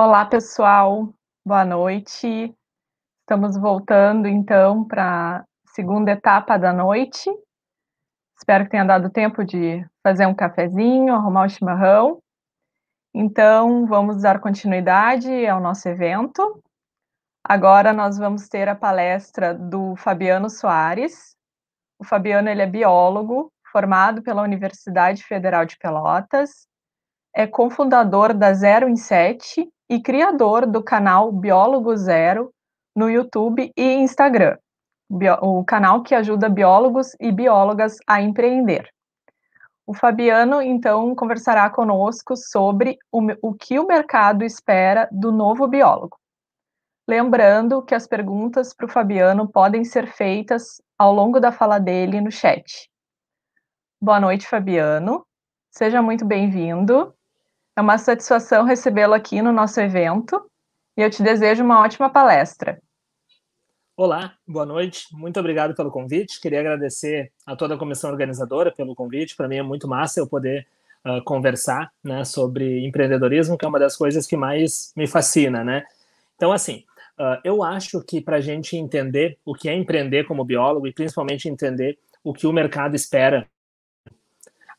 Olá, pessoal, boa noite. Estamos voltando então para a segunda etapa da noite. Espero que tenha dado tempo de fazer um cafezinho, arrumar o um chimarrão. Então, vamos dar continuidade ao nosso evento. Agora nós vamos ter a palestra do Fabiano Soares. O Fabiano ele é biólogo, formado pela Universidade Federal de Pelotas, é cofundador da Zero em Sete, e criador do canal Biólogo Zero no YouTube e Instagram, o canal que ajuda biólogos e biólogas a empreender. O Fabiano, então, conversará conosco sobre o, o que o mercado espera do novo biólogo. Lembrando que as perguntas para o Fabiano podem ser feitas ao longo da fala dele no chat. Boa noite, Fabiano. Seja muito bem-vindo. É uma satisfação recebê-lo aqui no nosso evento e eu te desejo uma ótima palestra. Olá, boa noite. Muito obrigado pelo convite. Queria agradecer a toda a comissão organizadora pelo convite. Para mim é muito massa eu poder uh, conversar né, sobre empreendedorismo, que é uma das coisas que mais me fascina, né? Então, assim, uh, eu acho que para a gente entender o que é empreender como biólogo e principalmente entender o que o mercado espera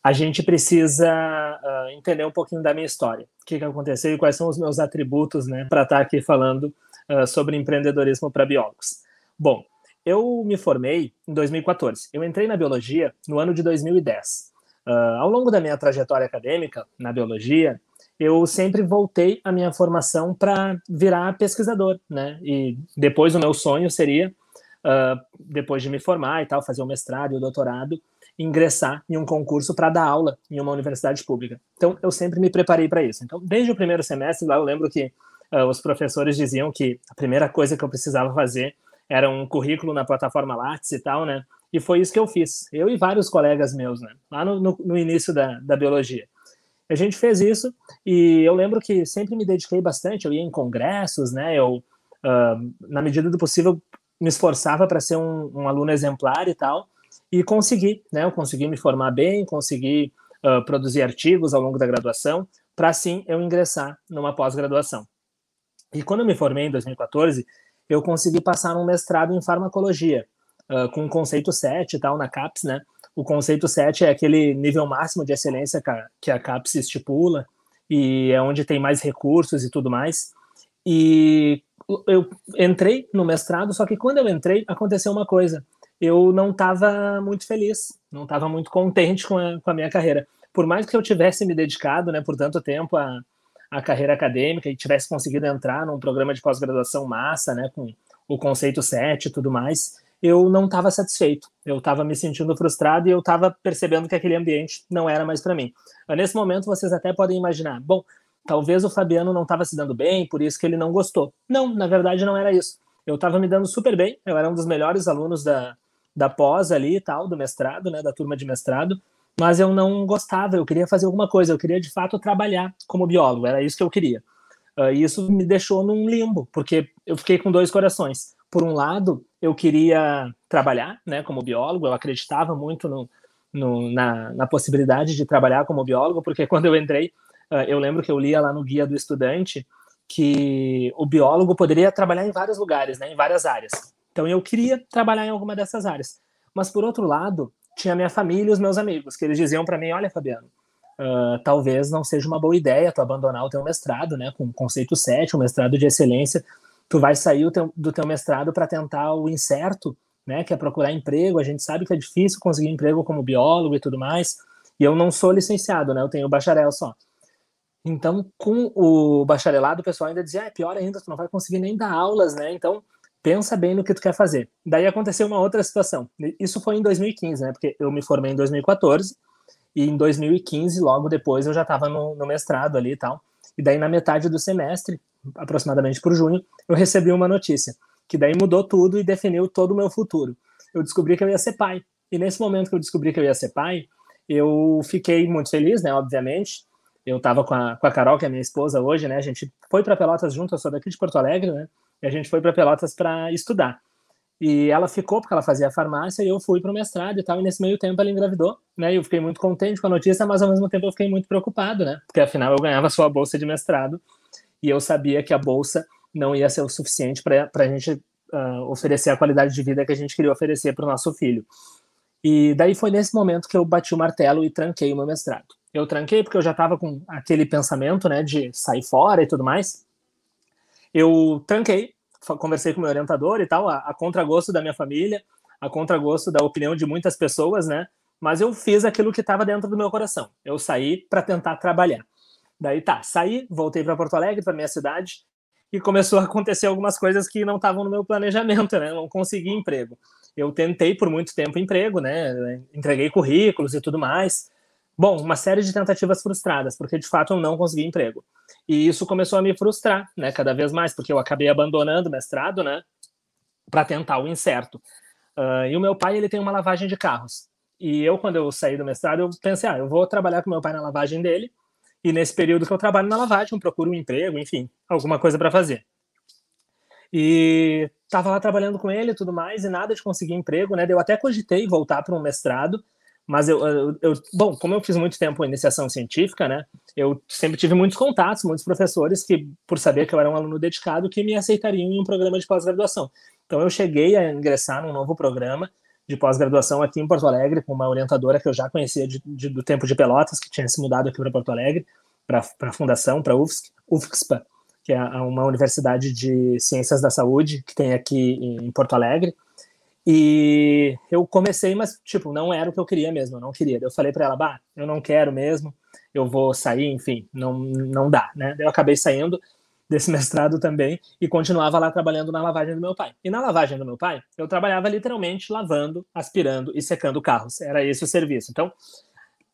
a gente precisa uh, entender um pouquinho da minha história, o que, que aconteceu e quais são os meus atributos né, para estar tá aqui falando uh, sobre empreendedorismo para biólogos. Bom, eu me formei em 2014. Eu entrei na biologia no ano de 2010. Uh, ah, ao longo da minha trajetória acadêmica na biologia, eu sempre voltei a minha formação para virar pesquisador, né? E depois o meu sonho seria, depois de me formar e tal, fazer o mestrado e o doutorado, ingressar em um concurso para dar aula em uma universidade pública. Então, eu sempre me preparei para isso. Então, desde o primeiro semestre, lá eu lembro que uh, os professores diziam que a primeira coisa que eu precisava fazer era um currículo na plataforma Lattes e tal, né? E foi isso que eu fiz, eu e vários colegas meus, né? Lá no, no, no início da, da biologia. A gente fez isso e eu lembro que sempre me dediquei bastante, eu ia em congressos, né? Eu, uh, na medida do possível, me esforçava para ser um, um aluno exemplar e tal e consegui, né? Eu consegui me formar bem, consegui uh, produzir artigos ao longo da graduação, para assim eu ingressar numa pós-graduação. E quando eu me formei em 2014, eu consegui passar um mestrado em farmacologia, uh, com o conceito 7 e tal, na CAPES, né? O conceito 7 é aquele nível máximo de excelência que a CAPES estipula, e é onde tem mais recursos e tudo mais. E eu entrei no mestrado, só que quando eu entrei, aconteceu uma coisa eu não estava muito feliz, não estava muito contente com a, com a, minha carreira. Por mais que eu tivesse me dedicado né, por tanto tempo à, à carreira acadêmica e tivesse conseguido entrar num programa de pós-graduação massa, né, com o conceito 7 e tudo mais, eu não estava satisfeito. Eu estava me sentindo frustrado e eu estava percebendo que aquele ambiente não era mais para mim. Nesse momento, vocês até podem imaginar, bom, talvez o Fabiano não estava se dando bem, por isso que ele não gostou. Não, na verdade não era isso. Eu estava me dando super bem, eu era um dos melhores alunos da, da pós ali e tal, do mestrado, né, da turma de mestrado, mas eu não gostava, eu queria fazer alguma coisa, eu queria de fato trabalhar como biólogo, era isso que eu queria. Uh, e isso me deixou num limbo, porque eu fiquei com dois corações. Por um lado, eu queria trabalhar né, como biólogo, eu acreditava muito no, no, na, na, possibilidade de trabalhar como biólogo, porque quando eu entrei, uh, eu lembro que eu lia lá no Guia do Estudante que o biólogo poderia trabalhar em vários lugares, né, em várias áreas. Então eu queria trabalhar em alguma dessas áreas. Mas por outro lado, tinha minha família e os meus amigos, que eles diziam para mim: olha, Fabiano, uh, talvez não seja uma boa ideia tu abandonar o teu mestrado, né, com conceito 7, um mestrado de excelência. Tu vai sair teu, do teu mestrado para tentar o incerto, né, que é procurar emprego. A gente sabe que é difícil conseguir emprego como biólogo e tudo mais. E eu não sou licenciado, né, eu tenho bacharel só. Então, com o bacharelado, o pessoal ainda dizia: ah, é pior ainda, tu não vai conseguir nem dar aulas, né? Então, pensa bem no que tu quer fazer. Daí aconteceu uma outra situação. Isso foi em 2015, né? Porque eu me formei em 2014 e em 2015, logo depois, eu já estava no, no, mestrado ali e tal. E daí na metade do semestre, aproximadamente por junho, eu recebi uma notícia que daí mudou tudo e definiu todo o meu futuro. Eu descobri que eu ia ser pai. E nesse momento que eu descobri que eu ia ser pai, eu fiquei muito feliz, né? Obviamente. Eu estava com a, com a Carol, que é minha esposa hoje, né? A gente foi para Pelotas junto, eu sou daqui de Porto Alegre, né? E a gente foi para Pelotas para estudar. E ela ficou, porque ela fazia farmácia, e eu fui para o mestrado e tal. E nesse meio tempo ela engravidou, né? E eu fiquei muito contente com a notícia, mas ao mesmo tempo eu fiquei muito preocupado, né? Porque afinal eu ganhava sua bolsa de mestrado. E eu sabia que a bolsa não ia ser o suficiente para a gente uh, oferecer a qualidade de vida que a gente queria oferecer para o nosso filho. E daí foi nesse momento que eu bati o martelo e tranquei o meu mestrado. Eu tranquei porque eu já estava com aquele pensamento, né, de sair fora e tudo mais eu tranquei, conversei com meu orientador e tal, a, a contragosto da minha família, a contragosto da opinião de muitas pessoas, né? Mas eu fiz aquilo que estava dentro do meu coração. Eu saí para tentar trabalhar. Daí tá, saí, voltei para Porto Alegre, para minha cidade, e começou a acontecer algumas coisas que não estavam no meu planejamento, né? não consegui emprego. Eu tentei por muito tempo emprego, né? Entreguei currículos e tudo mais, Bom, uma série de tentativas frustradas, porque de fato eu não consegui emprego. E isso começou a me frustrar, né, cada vez mais, porque eu acabei abandonando o mestrado, né, para tentar o incerto. Uh, e o meu pai, ele tem uma lavagem de carros. E eu, quando eu saí do mestrado, eu pensei, ah, eu vou trabalhar com meu pai na lavagem dele, e nesse período que eu trabalho na lavagem, eu procuro um emprego, enfim, alguma coisa para fazer. E tava lá trabalhando com ele e tudo mais, e nada de conseguir emprego, né, eu até cogitei voltar para um mestrado, mas eu, eu, eu, bom, como eu fiz muito tempo iniciação científica, né? Eu sempre tive muitos contatos, muitos professores que, por saber que eu era um aluno dedicado, que me aceitariam em um programa de pós-graduação. Então eu cheguei a ingressar num novo programa de pós-graduação aqui em Porto Alegre com uma orientadora que eu já conhecia de, de, do tempo de Pelotas, que tinha se mudado aqui para Porto Alegre, para a fundação, para UFSC, UFSPA, que é uma universidade de ciências da saúde que tem aqui em Porto Alegre. E eu comecei, mas, tipo, não era o que eu queria mesmo, eu não queria. Eu falei para ela, bah, eu não quero mesmo, eu vou sair, enfim, não, não dá, né? Eu acabei saindo desse mestrado também e continuava lá trabalhando na lavagem do meu pai. E na lavagem do meu pai, eu trabalhava literalmente lavando, aspirando e secando carros. Era esse o serviço. Então,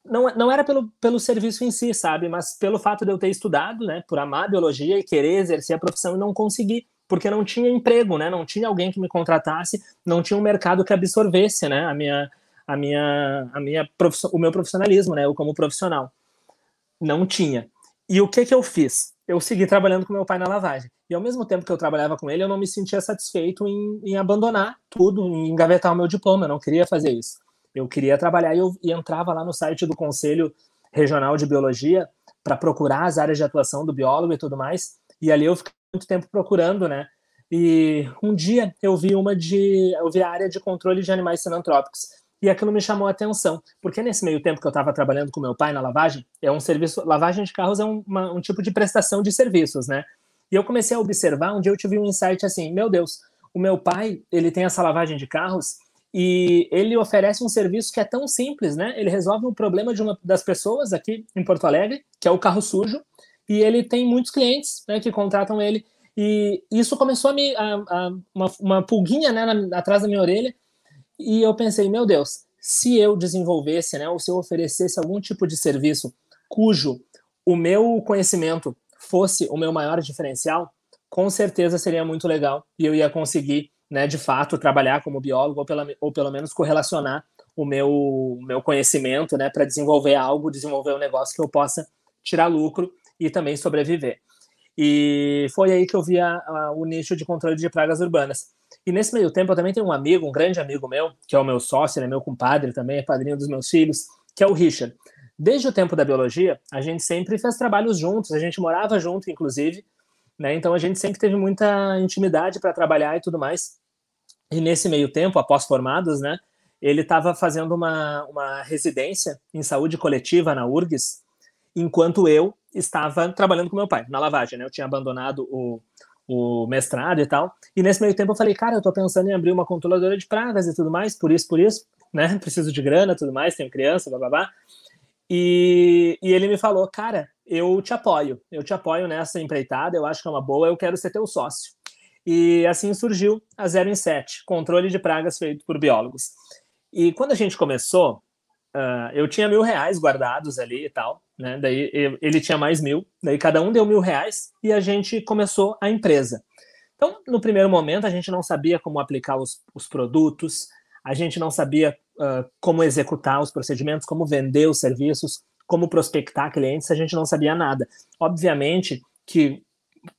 não, não era pelo, pelo serviço em si, sabe? Mas pelo fato de eu ter estudado, né? Por amar biologia e querer exercer a profissão e não conseguir porque não tinha emprego, né? Não tinha alguém que me contratasse, não tinha um mercado que absorvesse, né? A minha, a minha, a minha o meu profissionalismo, né? Eu como profissional não tinha. E o que que eu fiz? Eu segui trabalhando com meu pai na lavagem. E ao mesmo tempo que eu trabalhava com ele, eu não me sentia satisfeito em, em abandonar tudo, em engavetar o meu diploma. Eu não queria fazer isso. Eu queria trabalhar e eu e entrava lá no site do Conselho Regional de Biologia para procurar as áreas de atuação do biólogo e tudo mais. E ali eu muito tempo procurando, né? E um dia eu vi uma de. Eu vi a área de controle de animais sinantrópicos. E aquilo me chamou a atenção, porque nesse meio tempo que eu estava trabalhando com meu pai na lavagem, é um serviço. Lavagem de carros é um, uma, um tipo de prestação de serviços, né? E eu comecei a observar, um dia eu tive um insight assim: meu Deus, o meu pai, ele tem essa lavagem de carros e ele oferece um serviço que é tão simples, né? Ele resolve o problema de uma das pessoas aqui em Porto Alegre, que é o carro sujo, e ele tem muitos clientes né, que contratam ele. E isso começou a me. A, a, uma, uma, pulguinha né, na, atrás da minha orelha. E eu pensei, meu Deus, se eu desenvolvesse, né, ou se eu oferecesse algum tipo de serviço cujo o meu conhecimento fosse o meu maior diferencial, com certeza seria muito legal e eu ia conseguir, né, de fato, trabalhar como biólogo ou, pela, ou pelo menos correlacionar o meu, meu conhecimento né, para desenvolver algo, desenvolver um negócio que eu possa tirar lucro e também sobreviver. E foi aí que eu vi a, a, o nicho de controle de pragas urbanas. E nesse meio tempo eu também tenho um amigo, um grande amigo meu, que é o meu sócio, é meu compadre também, é padrinho dos meus filhos, que é o Richard. Desde o tempo da biologia, a gente sempre fez trabalhos juntos, a gente morava junto, inclusive, né? Então a gente sempre teve muita intimidade para trabalhar e tudo mais. E nesse meio tempo, após formados, né? Ele estava fazendo uma, uma residência em saúde coletiva na URGS, enquanto eu estava trabalhando com meu pai na lavagem, né? Eu tinha abandonado o, o mestrado e tal. E nesse meio tempo eu falei, cara, eu tô pensando em abrir uma controladora de pragas e tudo mais, por isso, por isso, né? Preciso de grana, tudo mais, tenho criança, blá blá blá. E, e ele me falou, cara, eu te apoio, eu te apoio nessa empreitada, eu acho que é uma boa, eu quero ser teu sócio. E assim surgiu a 0 em 7, controle de pragas feito por biólogos. E quando a gente começou, Uh, eu tinha mil reais guardados ali e tal, né? Daí eu, ele tinha mais mil, daí cada um deu mil reais e a gente começou a empresa. Então, no primeiro momento, a gente não sabia como aplicar os, os produtos, a gente não sabia uh, como executar os procedimentos, como vender os serviços, como prospectar clientes, a gente não sabia nada. Obviamente que,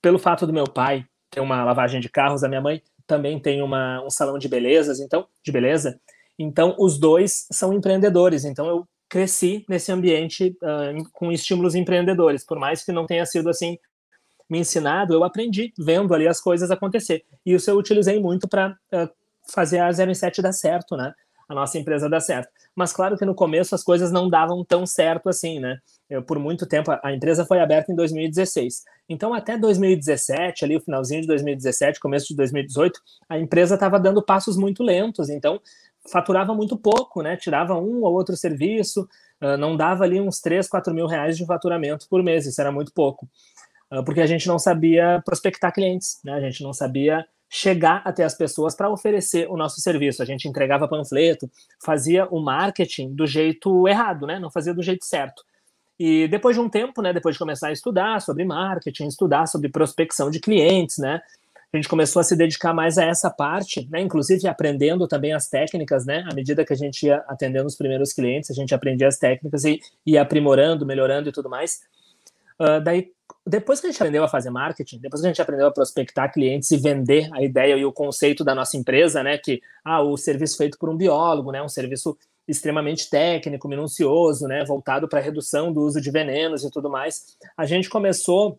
pelo fato do meu pai ter uma lavagem de carros, a minha mãe também tem uma, um salão de belezas, então, de beleza, então, os dois são empreendedores. Então, eu cresci nesse ambiente uh, com estímulos empreendedores, por mais que não tenha sido assim me ensinado, eu aprendi vendo ali as coisas acontecer. E isso eu utilizei muito para uh, ah, fazer a 07 dar certo, né? A nossa empresa dar certo. Mas claro que no começo as coisas não davam tão certo assim, né? Eu, por muito tempo, a, a empresa foi aberta em 2016. Então, até 2017, ali o finalzinho de 2017, começo de 2018, a empresa estava dando passos muito lentos. Então, faturava muito pouco, né? Tirava um ou outro serviço, uh, não dava ali uns 3, 4 mil reais de faturamento por mês, isso era muito pouco. Uh, porque a gente não sabia prospectar clientes, né? A gente não sabia chegar até as pessoas para oferecer o nosso serviço. A gente entregava panfleto, fazia o marketing do jeito errado, né? Não fazia do jeito certo. E depois de um tempo, né, depois de começar a estudar sobre marketing, estudar sobre prospecção de clientes, né, a gente começou a se dedicar mais a essa parte, né? Inclusive aprendendo também as técnicas, né? À medida que a gente ia atendendo os primeiros clientes, a gente aprendia as técnicas e ia aprimorando, melhorando e tudo mais. Uh, daí, depois que a gente aprendeu a fazer marketing, depois que a gente aprendeu a prospectar clientes e vender a ideia e o conceito da nossa empresa, né? Que ah, o serviço feito por um biólogo, né? Um serviço extremamente técnico, minucioso, né? Voltado para a redução do uso de venenos e tudo mais. A gente começou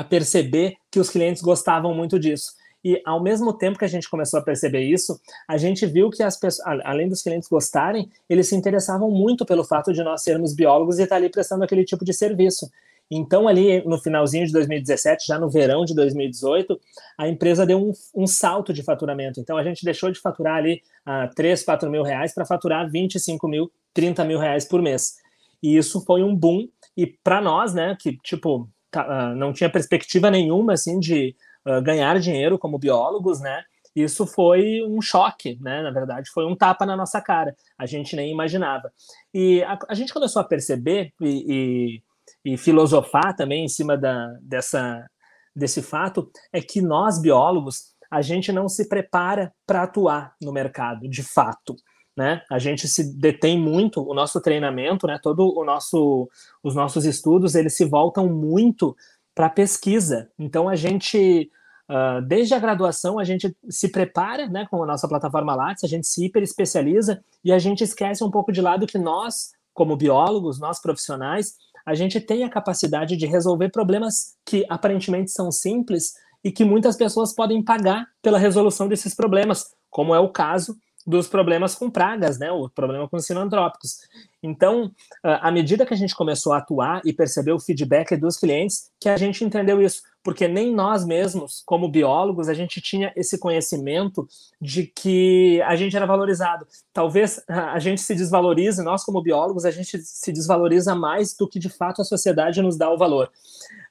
a perceber que os clientes gostavam muito disso. E ao mesmo tempo que a gente começou a perceber isso, a gente viu que as pessoas, além dos clientes gostarem, eles se interessavam muito pelo fato de nós sermos biólogos e estar ali prestando aquele tipo de serviço. Então, ali no finalzinho de 2017, já no verão de 2018, a empresa deu um, um salto de faturamento. Então, a gente deixou de faturar ali ah, 3, 4 mil reais para faturar 25 mil, 30 mil reais por mês. E isso foi um boom. E para nós, né, que tipo, ah, não tinha perspectiva nenhuma assim de ah, ganhar dinheiro como biólogos, né? Isso foi um choque, né? Na verdade, foi um tapa na nossa cara. A gente nem imaginava. E a, a gente começou a perceber e, e, e filosofar também em cima da, dessa, desse fato é que nós biólogos a gente não se prepara para atuar no mercado, de fato né? A gente se detém muito, o nosso treinamento, né? Todo o nosso, os nossos estudos, eles se voltam muito para pesquisa. Então a gente Uh, desde a graduação, a gente se prepara né, com a nossa plataforma Lattes, a gente se hiper especializa e a gente esquece um pouco de lado que nós, como biólogos, nós profissionais, a gente tem a capacidade de resolver problemas que aparentemente são simples e que muitas pessoas podem pagar pela resolução desses problemas, como é o caso dos problemas com pragas, né? O problema com os sinantrópicos. Então, ah, à medida que a gente começou a atuar e percebeu o feedback dos clientes, que a gente entendeu isso, porque nem nós mesmos, como biólogos, a gente tinha esse conhecimento de que a gente era valorizado. Talvez ah, a gente se desvalorize, nós como biólogos, a gente se desvaloriza mais do que de fato a sociedade nos dá o valor.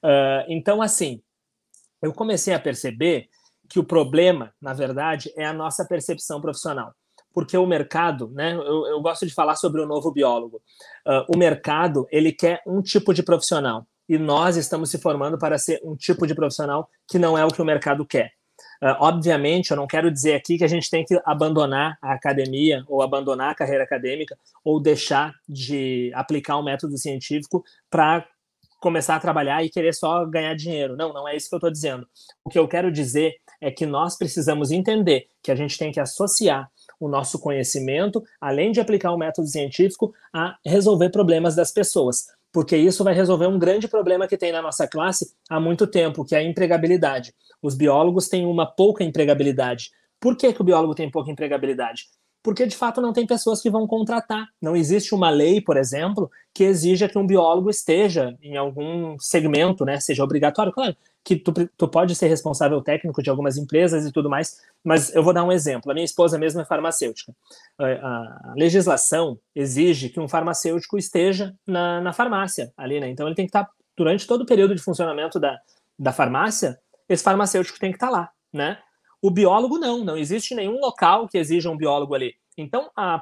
Ah, então, assim, eu comecei a perceber que o problema, na verdade, é a nossa percepção profissional porque o mercado, né? Eu, eu gosto de falar sobre o novo biólogo. Uh, o mercado ele quer um tipo de profissional e nós estamos se formando para ser um tipo de profissional que não é o que o mercado quer. Uh, obviamente, eu não quero dizer aqui que a gente tem que abandonar a academia ou abandonar a carreira acadêmica ou deixar de aplicar o um método científico para começar a trabalhar e querer só ganhar dinheiro. Não, não é isso que eu estou dizendo. O que eu quero dizer é que nós precisamos entender que a gente tem que associar o nosso conhecimento, além de aplicar o um método científico, a resolver problemas das pessoas. Porque isso vai resolver um grande problema que tem na nossa classe há muito tempo, que é a empregabilidade. Os biólogos têm uma pouca empregabilidade. Por que, que o biólogo tem pouca empregabilidade? porque de fato não tem pessoas que vão contratar. Não existe uma lei, por exemplo, que exija que um biólogo esteja em algum segmento, né? Seja obrigatório, claro, que tu, tu pode ser responsável técnico de algumas empresas e tudo mais, mas eu vou dar um exemplo. A minha esposa mesmo é farmacêutica. A legislação exige que um farmacêutico esteja na, na farmácia ali, né? Então ele tem que estar tá, durante todo o período de funcionamento da, da farmácia, esse farmacêutico tem que estar tá lá, né? O biólogo não, não existe nenhum local que exija um biólogo ali. Então, a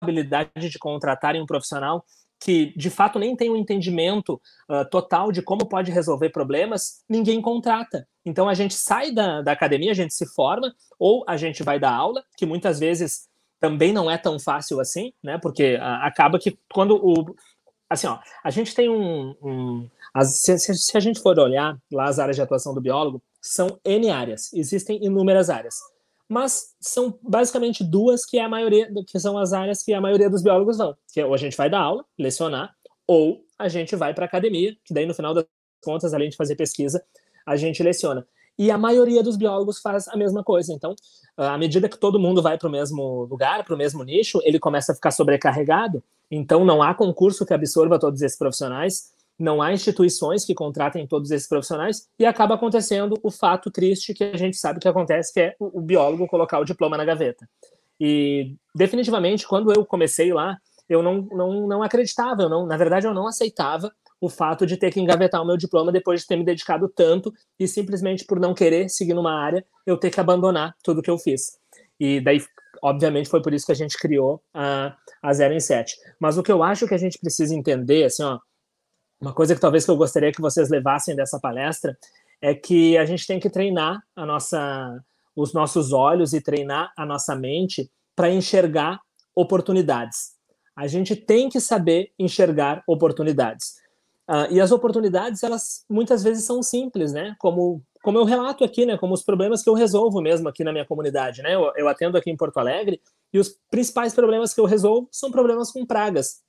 probabilidade de contratarem um profissional que de fato nem tem um entendimento uh, total de como pode resolver problemas, ninguém contrata. Então a gente sai da, da academia, a gente se forma, ou a gente vai dar aula, que muitas vezes também não é tão fácil assim, né? Porque uh, acaba que quando o. Assim, ó, a gente tem um. um as, se, se, a gente for olhar lá as áreas de atuação do biólogo, são N áreas, existem inúmeras áreas. Mas são basicamente duas que é a maioria, que são as áreas que a maioria dos biólogos vão. Que é ou a gente vai dar aula, lecionar, ou a gente vai para a academia, que daí no final das contas, além de fazer pesquisa, a gente leciona. E a maioria dos biólogos faz a mesma coisa. Então, à medida que todo mundo vai para o mesmo lugar, para o mesmo nicho, ele começa a ficar sobrecarregado. Então, não há concurso que absorva todos esses profissionais não há instituições que contratem todos esses profissionais e acaba acontecendo o fato triste que a gente sabe que acontece, que é o, biólogo colocar o diploma na gaveta. E definitivamente, quando eu comecei lá, eu não, não, não acreditava, eu não, na verdade, eu não aceitava o fato de ter que engavetar o meu diploma depois de ter me dedicado tanto e simplesmente por não querer seguir numa área, eu ter que abandonar tudo que eu fiz. E daí, obviamente, foi por isso que a gente criou a, a 0 em 7. Mas o que eu acho que a gente precisa entender, assim, ó, uma coisa que talvez que eu gostaria que vocês levassem dessa palestra é que a gente tem que treinar a nossa, os nossos olhos e treinar a nossa mente para enxergar oportunidades. A gente tem que saber enxergar oportunidades. Uh, e as oportunidades, elas muitas vezes são simples, né? Como, como eu relato aqui, né? Como os problemas que eu resolvo mesmo aqui na minha comunidade, né? Eu, eu atendo aqui em Porto Alegre e os principais problemas que eu resolvo são problemas com pragas.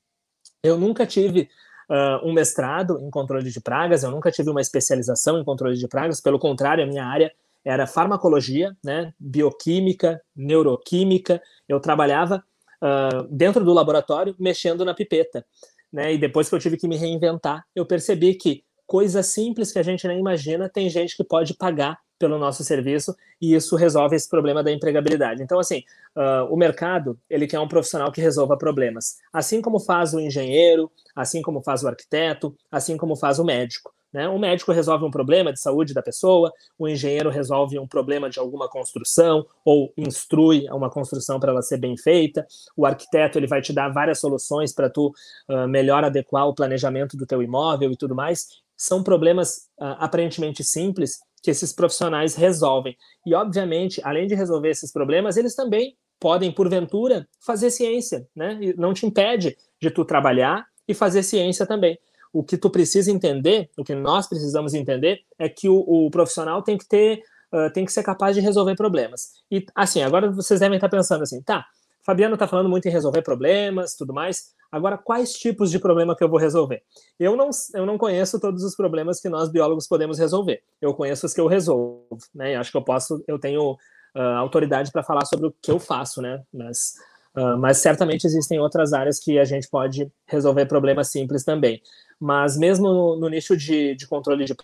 Eu nunca tive uh, um mestrado em controle de pragas, eu nunca tive uma especialização em controle de pragas, pelo contrário, a minha área era farmacologia, né, bioquímica, neuroquímica, eu trabalhava uh, dentro do laboratório mexendo na pipeta, né, e depois que eu tive que me reinventar, eu percebi que coisas simples que a gente nem imagina, tem gente que pode pagar pelo nosso serviço e isso resolve esse problema da empregabilidade. Então, assim, uh, o mercado ele quer um profissional que resolva problemas, assim como faz o engenheiro, assim como faz o arquiteto, assim como faz o médico. Né? O médico resolve um problema de saúde da pessoa, o engenheiro resolve um problema de alguma construção ou instrui uma construção para ela ser bem feita, o arquiteto ele vai te dar várias soluções para tu uh, melhor adequar o planejamento do teu imóvel e tudo mais. São problemas uh, aparentemente simples, que esses profissionais resolvem. E, obviamente, além de resolver esses problemas, eles também podem, porventura, fazer ciência, né? E não te impede de tu trabalhar e fazer ciência também. O que tu precisa entender, o que nós precisamos entender, é que o, o profissional tem que ter, uh, tem que ser capaz de resolver problemas. E, assim, agora vocês devem estar pensando assim, tá, Fabiano está falando muito em resolver problemas, tudo mais. Agora, quais tipos de problema que eu vou resolver? Eu não, eu não conheço todos os problemas que nós biólogos podemos resolver. Eu conheço os que eu resolvo, né? acho que eu posso, eu tenho uh, autoridade para falar sobre o que eu faço, né? Mas, uh, mas certamente existem outras áreas que a gente pode resolver problemas simples também. Mas mesmo no, no nicho de, de controle de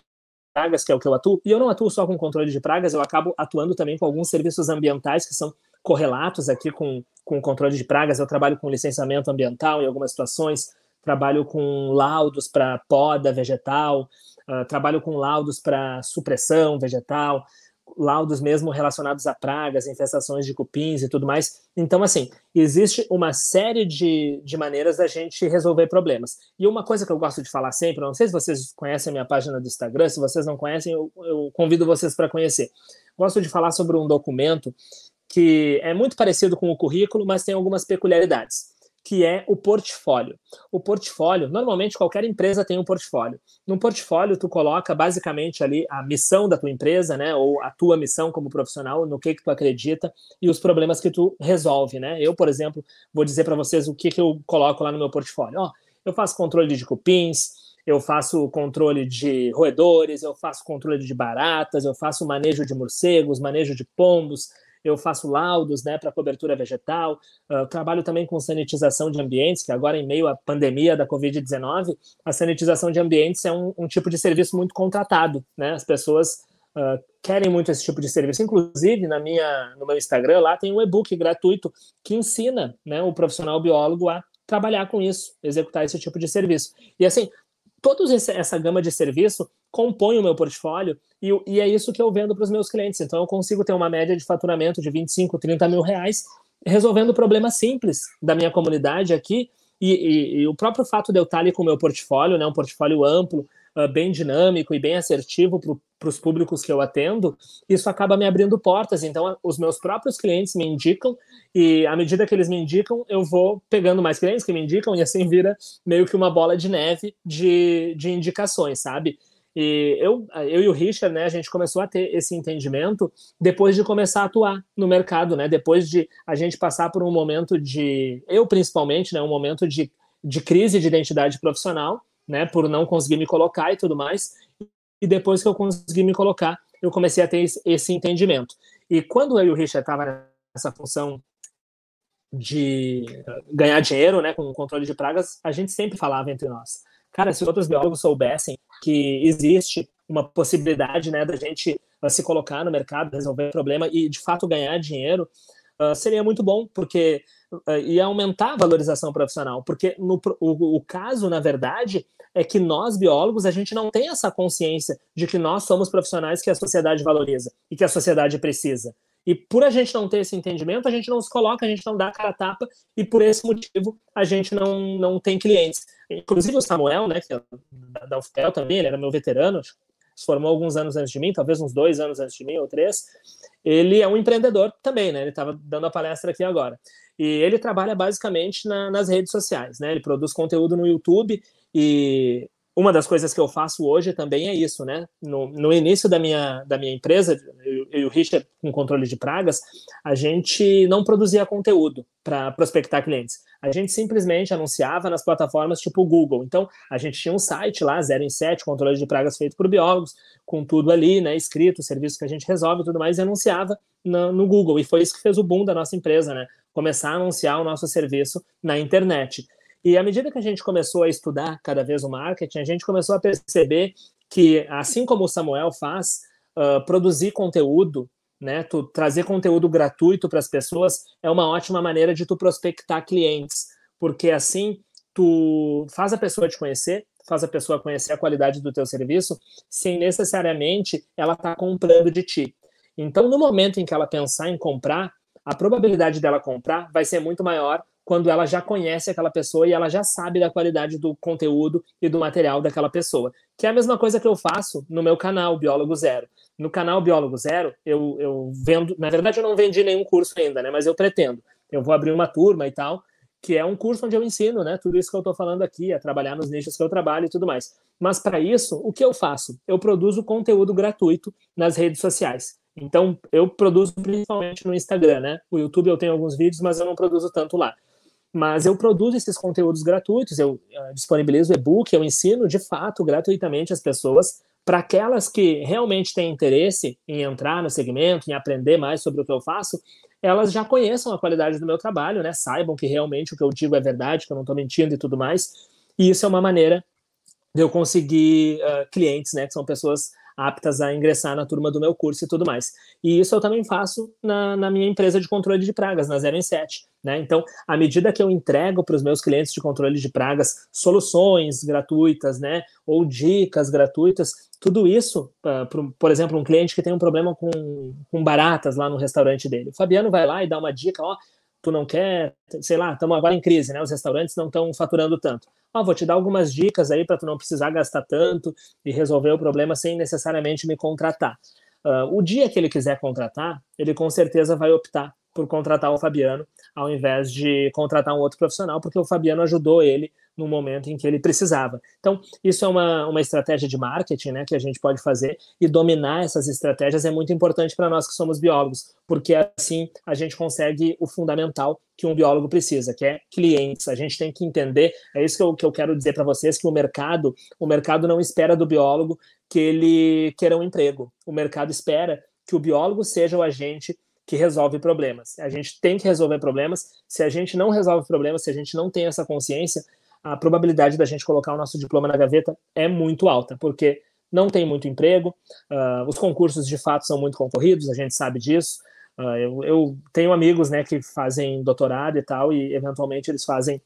pragas, que é o que eu atuo, e eu não atuo só com controle de pragas, eu acabo atuando também com alguns serviços ambientais que são correlatos aqui com, com o controle de pragas. Eu trabalho com licenciamento ambiental em algumas situações, trabalho com laudos para poda vegetal, uh, trabalho com laudos para supressão vegetal, laudos mesmo relacionados a pragas, infestações de cupins e tudo mais. Então, assim, existe uma série de, de maneiras da gente resolver problemas. E uma coisa que eu gosto de falar sempre, não sei se vocês conhecem a minha página do Instagram, se vocês não conhecem, eu, eu convido vocês para conhecer. Gosto de falar sobre um documento que é muito parecido com o currículo, mas tem algumas peculiaridades, que é o portfólio. O portfólio, normalmente qualquer empresa tem um portfólio. No portfólio tu coloca basicamente ali a missão da tua empresa, né, ou a tua missão como profissional, no que que tu acredita e os problemas que tu resolve, né? Eu, por exemplo, vou dizer para vocês o que que eu coloco lá no meu portfólio. Ó, eu faço controle de cupins, eu faço controle de roedores, eu faço controle de baratas, eu faço manejo de morcegos, manejo de pombos, eu faço laudos né, para cobertura vegetal, uh, trabalho também com sanitização de ambientes, que agora, em meio à pandemia da Covid-19, a sanitização de ambientes é um, um, tipo de serviço muito contratado. Né? As pessoas uh, querem muito esse tipo de serviço. Inclusive, na minha, no meu Instagram, lá tem um e-book gratuito que ensina né, o profissional biólogo a trabalhar com isso, executar esse tipo de serviço. E assim, toda essa gama de serviço compõe o meu portfólio e, e é isso que eu vendo para os meus clientes. Então, eu consigo ter uma média de faturamento de 25, 30 mil reais, resolvendo problemas simples da minha comunidade aqui. E, e, e o próprio fato de eu estar ali com o meu portfólio, né, um portfólio amplo, uh, bem dinâmico e bem assertivo para os públicos que eu atendo, isso acaba me abrindo portas. Então, os meus próprios clientes me indicam, e à medida que eles me indicam, eu vou pegando mais clientes que me indicam, e assim vira meio que uma bola de neve de, de indicações, sabe? E eu, eu e o Richard, né, a gente começou a ter esse entendimento depois de começar a atuar no mercado, né? Depois de a gente passar por um momento de, eu principalmente, né, um momento de, de crise de identidade profissional, né, por não conseguir me colocar e tudo mais. E depois que eu consegui me colocar, eu comecei a ter esse entendimento. E quando eu e o Richard tava nessa função de ganhar dinheiro, né, com o controle de pragas, a gente sempre falava entre nós. Cara, se outros biólogos soubessem que existe uma possibilidade né, da gente uh, se colocar no mercado, resolver o problema e de fato ganhar dinheiro, uh, seria muito bom, porque uh, ah, ia aumentar a valorização profissional. Porque no, o, o caso, na verdade, é que nós, biólogos, a gente não tem essa consciência de que nós somos profissionais que a sociedade valoriza e que a sociedade precisa. E por a gente não ter esse entendimento, a gente não se coloca, a gente não dá cara a tapa, e por esse motivo a gente não, não tem clientes. Inclusive o Samuel, né, que é da UFPEL também, ele era meu veterano, se formou alguns anos antes de mim, talvez uns dois anos antes de mim, ou três. Ele é um empreendedor também, né? Ele estava dando a palestra aqui agora. E ele trabalha basicamente na, nas redes sociais, né? Ele produz conteúdo no YouTube e uma das coisas que eu faço hoje também é isso, né? No, no início da minha, da minha empresa, eu, eu e o Richard, com controle de pragas, a gente não produzia conteúdo para prospectar clientes. A gente simplesmente anunciava nas plataformas tipo o Google. Então, a gente tinha um site lá, 0 em 7, controle de pragas feito por biólogos, com tudo ali, né? Escrito, serviço que a gente resolve e tudo mais, e anunciava no, no Google. E foi isso que fez o boom da nossa empresa, né? Começar a anunciar o nosso serviço na internet. E à medida que a gente começou a estudar cada vez o marketing, a gente começou a perceber que, assim como o Samuel faz, uh, produzir conteúdo, né, tu, trazer conteúdo gratuito para as pessoas é uma ótima maneira de tu prospectar clientes, porque assim tu faz a pessoa te conhecer, faz a pessoa conhecer a qualidade do teu serviço, sem necessariamente ela estar tá comprando de ti. Então, no momento em que ela pensar em comprar, a probabilidade dela comprar vai ser muito maior quando ela já conhece aquela pessoa e ela já sabe da qualidade do conteúdo e do material daquela pessoa. Que é a mesma coisa que eu faço no meu canal Biólogo Zero. No canal Biólogo Zero, eu, eu vendo. Na verdade, eu não vendi nenhum curso ainda, né? Mas eu pretendo. Eu vou abrir uma turma e tal, que é um curso onde eu ensino, né? Tudo isso que eu estou falando aqui, a é trabalhar nos nichos que eu trabalho e tudo mais. Mas para isso, o que eu faço? Eu produzo conteúdo gratuito nas redes sociais. Então, eu produzo principalmente no Instagram, né? O YouTube eu tenho alguns vídeos, mas eu não produzo tanto lá. Mas eu produzo esses conteúdos gratuitos, eu eh, disponibilizo e-book, eu ensino de fato gratuitamente as pessoas para aquelas que realmente têm interesse em entrar no segmento, em aprender mais sobre o que eu faço, elas já conheçam a qualidade do meu trabalho, né? Saibam que realmente o que eu digo é verdade, que eu não estou mentindo e tudo mais. E isso é uma maneira de eu conseguir uh, clientes, né? Que são pessoas aptas a ingressar na turma do meu curso e tudo mais. E isso eu também faço na, na minha empresa de controle de pragas, na 0 em 7. Né? Então, à medida que eu entrego para os meus clientes de controle de pragas soluções gratuitas, né? ou dicas gratuitas, tudo isso, uh, ah, por, por, exemplo, um cliente que tem um problema com, com baratas lá no restaurante dele. O Fabiano vai lá e dá uma dica, ó, tu não quer, sei lá, estamos agora em crise, né? Os restaurantes não estão faturando tanto. Ah, vou te dar algumas dicas aí para tu não precisar gastar tanto e resolver o problema sem necessariamente me contratar. Uh, o dia que ele quiser contratar, ele com certeza vai optar por contratar o Fabiano, ao invés de contratar um outro profissional, porque o Fabiano ajudou ele no momento em que ele precisava. Então, isso é uma, uma estratégia de marketing né, que a gente pode fazer e dominar essas estratégias é muito importante para nós que somos biólogos, porque assim a gente consegue o fundamental que um biólogo precisa, que é clientes. A gente tem que entender, é isso que eu, que eu quero dizer para vocês, que o mercado, o mercado não espera do biólogo que ele queira um emprego. O mercado espera que o biólogo seja o agente que resolve problemas. A gente tem que resolver problemas. Se a gente não resolve problemas, se a gente não tem essa consciência, a probabilidade da gente colocar o nosso diploma na gaveta é muito alta, porque não tem muito emprego, uh, os concursos de fato são muito concorridos, a gente sabe disso. Uh, eu, eu, tenho amigos né, que fazem doutorado e tal, e eventualmente eles fazem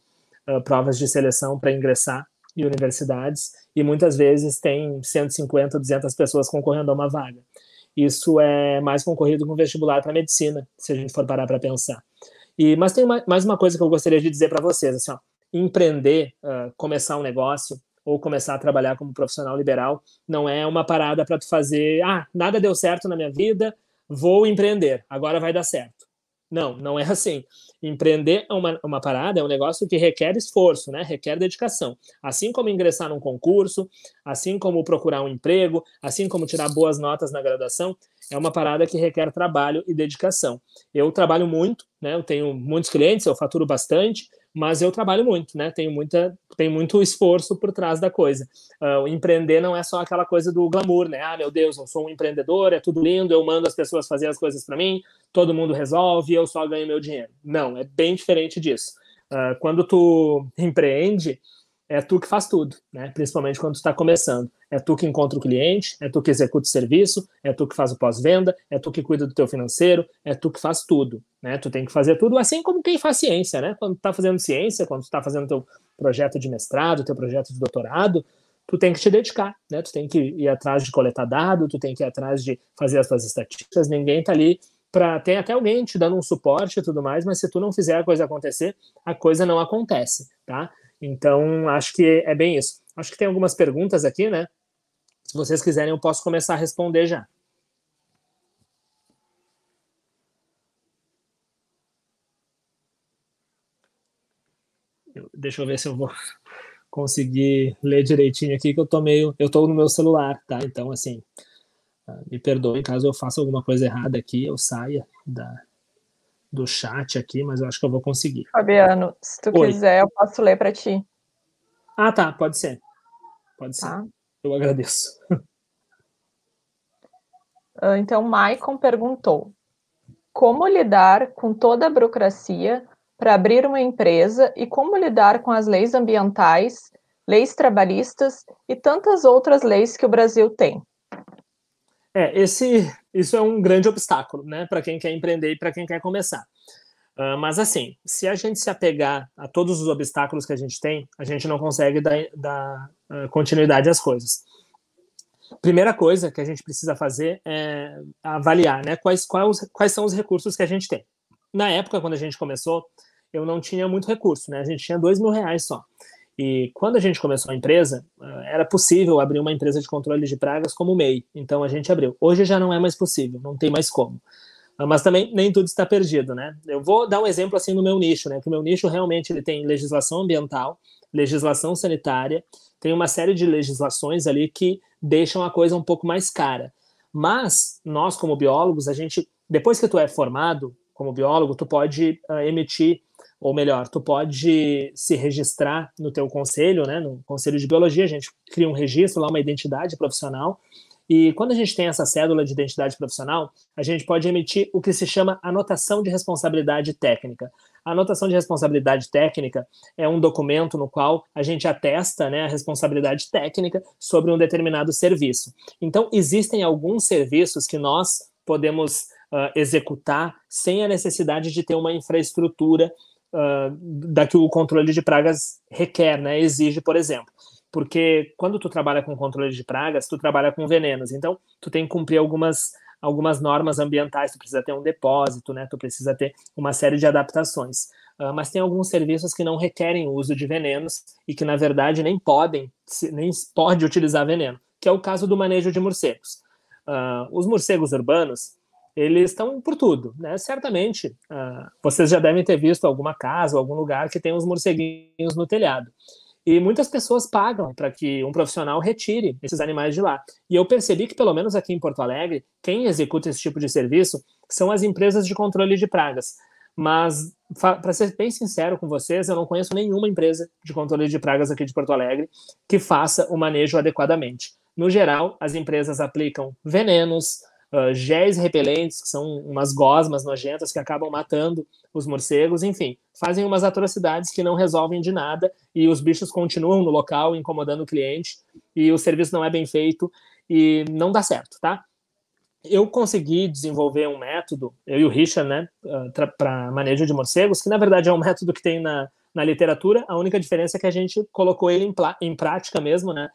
uh, provas de seleção para ingressar em universidades, e muitas vezes tem 150, 200 pessoas concorrendo a uma vaga. Isso é mais concorrido que vestibular para medicina, se a gente for parar para pensar. E, mas tem uma, mais uma coisa que eu gostaria de dizer para vocês, assim, ó, empreender, uh, começar um negócio ou começar a trabalhar como profissional liberal não é uma parada para tu fazer, ah, nada deu certo na minha vida, vou empreender, agora vai dar certo. Não, não é assim. Empreender é uma, uma parada, é um negócio que requer esforço, né? requer dedicação. Assim como ingressar num concurso, assim como procurar um emprego, assim como tirar boas notas na graduação, é uma parada que requer trabalho e dedicação. Eu trabalho muito, né? eu tenho muitos clientes, eu faturo bastante, mas eu trabalho muito, né? Tenho muita, tem muito esforço por trás da coisa. Uh, empreender não é só aquela coisa do glamour, né? Ah, meu Deus, eu sou um empreendedor, é tudo lindo, eu mando as pessoas fazer as coisas para mim, todo mundo resolve, eu só ganho meu dinheiro. Não, é bem diferente disso. Uh, quando tu empreende, é tu que faz tudo, né? principalmente quando tu está começando. É tu que encontra o cliente, é tu que executa o serviço, é tu que faz o pós-venda, é tu que cuida do teu financeiro, é tu que faz tudo. Né? Tu tem que fazer tudo, assim como quem faz ciência. Né? Quando tu está fazendo ciência, quando tu está fazendo teu projeto de mestrado, teu projeto de doutorado, tu tem que te dedicar, né? tu tem que ir atrás de coletar dado, tu tem que ir atrás de fazer as tuas estatísticas, ninguém está ali para tem até alguém te dando um suporte e tudo mais, mas se tu não fizer a coisa acontecer, a coisa não acontece, tá? Então, acho que é bem isso. Acho que tem algumas perguntas aqui, né? Se vocês quiserem, eu posso começar a responder já. Deixa eu ver se eu vou conseguir ler direitinho aqui, que eu tô meio. Eu tô no meu celular, tá? Então, assim, ah, me perdoem caso eu faça alguma coisa errada aqui, eu saia da, do chat aqui, mas eu acho que eu vou conseguir. Fabiano, se tu Oi. quiser, eu posso ler para ti. Ah, tá, pode ser. Pode ser. Tá. Eu agradeço. Ah, então, Maicon perguntou: como lidar com toda a burocracia para abrir uma empresa e como lidar com as leis ambientais, leis trabalhistas e tantas outras leis que o Brasil tem? É, esse, isso é um grande obstáculo, né, para quem quer empreender e para quem quer começar. Uh, mas assim, se a gente se apegar a todos os obstáculos que a gente tem, a gente não consegue dar, dar uh, continuidade às coisas. Primeira coisa que a gente precisa fazer é avaliar, né, quais, quais, quais são os recursos que a gente tem. Na época, quando a gente começou, eu não tinha muito recurso, né, a gente tinha dois mil reais só. E quando a gente começou a empresa, ah, era possível abrir uma empresa de controle de pragas como MEI. Então a gente abriu. Hoje já não é mais possível, não tem mais como. Ah, mas também nem tudo está perdido, né? Eu vou dar um exemplo assim no meu nicho, né? Que o meu nicho realmente ele tem legislação ambiental, legislação sanitária, tem uma série de legislações ali que deixam a coisa um pouco mais cara. Mas nós como biólogos, a gente depois que tu é formado, como biólogo, tu pode uh, emitir, ou melhor, tu pode se registrar no teu conselho, né, no conselho de biologia, a gente cria um registro lá, uma identidade profissional, e quando a gente tem essa cédula de identidade profissional, a gente pode emitir o que se chama anotação de responsabilidade técnica. A anotação de responsabilidade técnica é um documento no qual a gente atesta né, a responsabilidade técnica sobre um determinado serviço. Então, existem alguns serviços que nós podemos uh, executar sem a necessidade de ter uma infraestrutura uh, da que o controle de pragas requer, né, exige, por exemplo. Porque quando tu trabalha com controle de pragas, tu trabalha com venenos. Então, tu tem que cumprir algumas, algumas normas ambientais, tu precisa ter um depósito, né, tu precisa ter uma série de adaptações. Uh, mas tem alguns serviços que não requerem o uso de venenos e que, na verdade, nem podem, nem pode utilizar veneno, que é o caso do manejo de morcegos. Uh, os morcegos urbanos, eles estão por tudo, né? Certamente, uh, vocês já devem ter visto alguma casa, algum lugar que tem uns morceguinhos no telhado. E muitas pessoas pagam para que um profissional retire esses animais de lá. E eu percebi que, pelo menos aqui em Porto Alegre, quem executa esse tipo de serviço são as empresas de controle de pragas. Mas, para ser bem sincero com vocês, eu não conheço nenhuma empresa de controle de pragas aqui de Porto Alegre que faça o manejo adequadamente. No geral, as empresas aplicam venenos, uh, géis repelentes, que são umas gosmas nojentas que acabam matando os morcegos, enfim, fazem umas atrocidades que não resolvem de nada e os bichos continuam no local incomodando o cliente e o serviço não é bem feito e não dá certo, tá? Eu consegui desenvolver um método, eu e o Richard, né, para ah, manejo de morcegos, que na verdade é um método que tem na, na literatura, a única diferença é que a gente colocou ele em, em prática mesmo, né?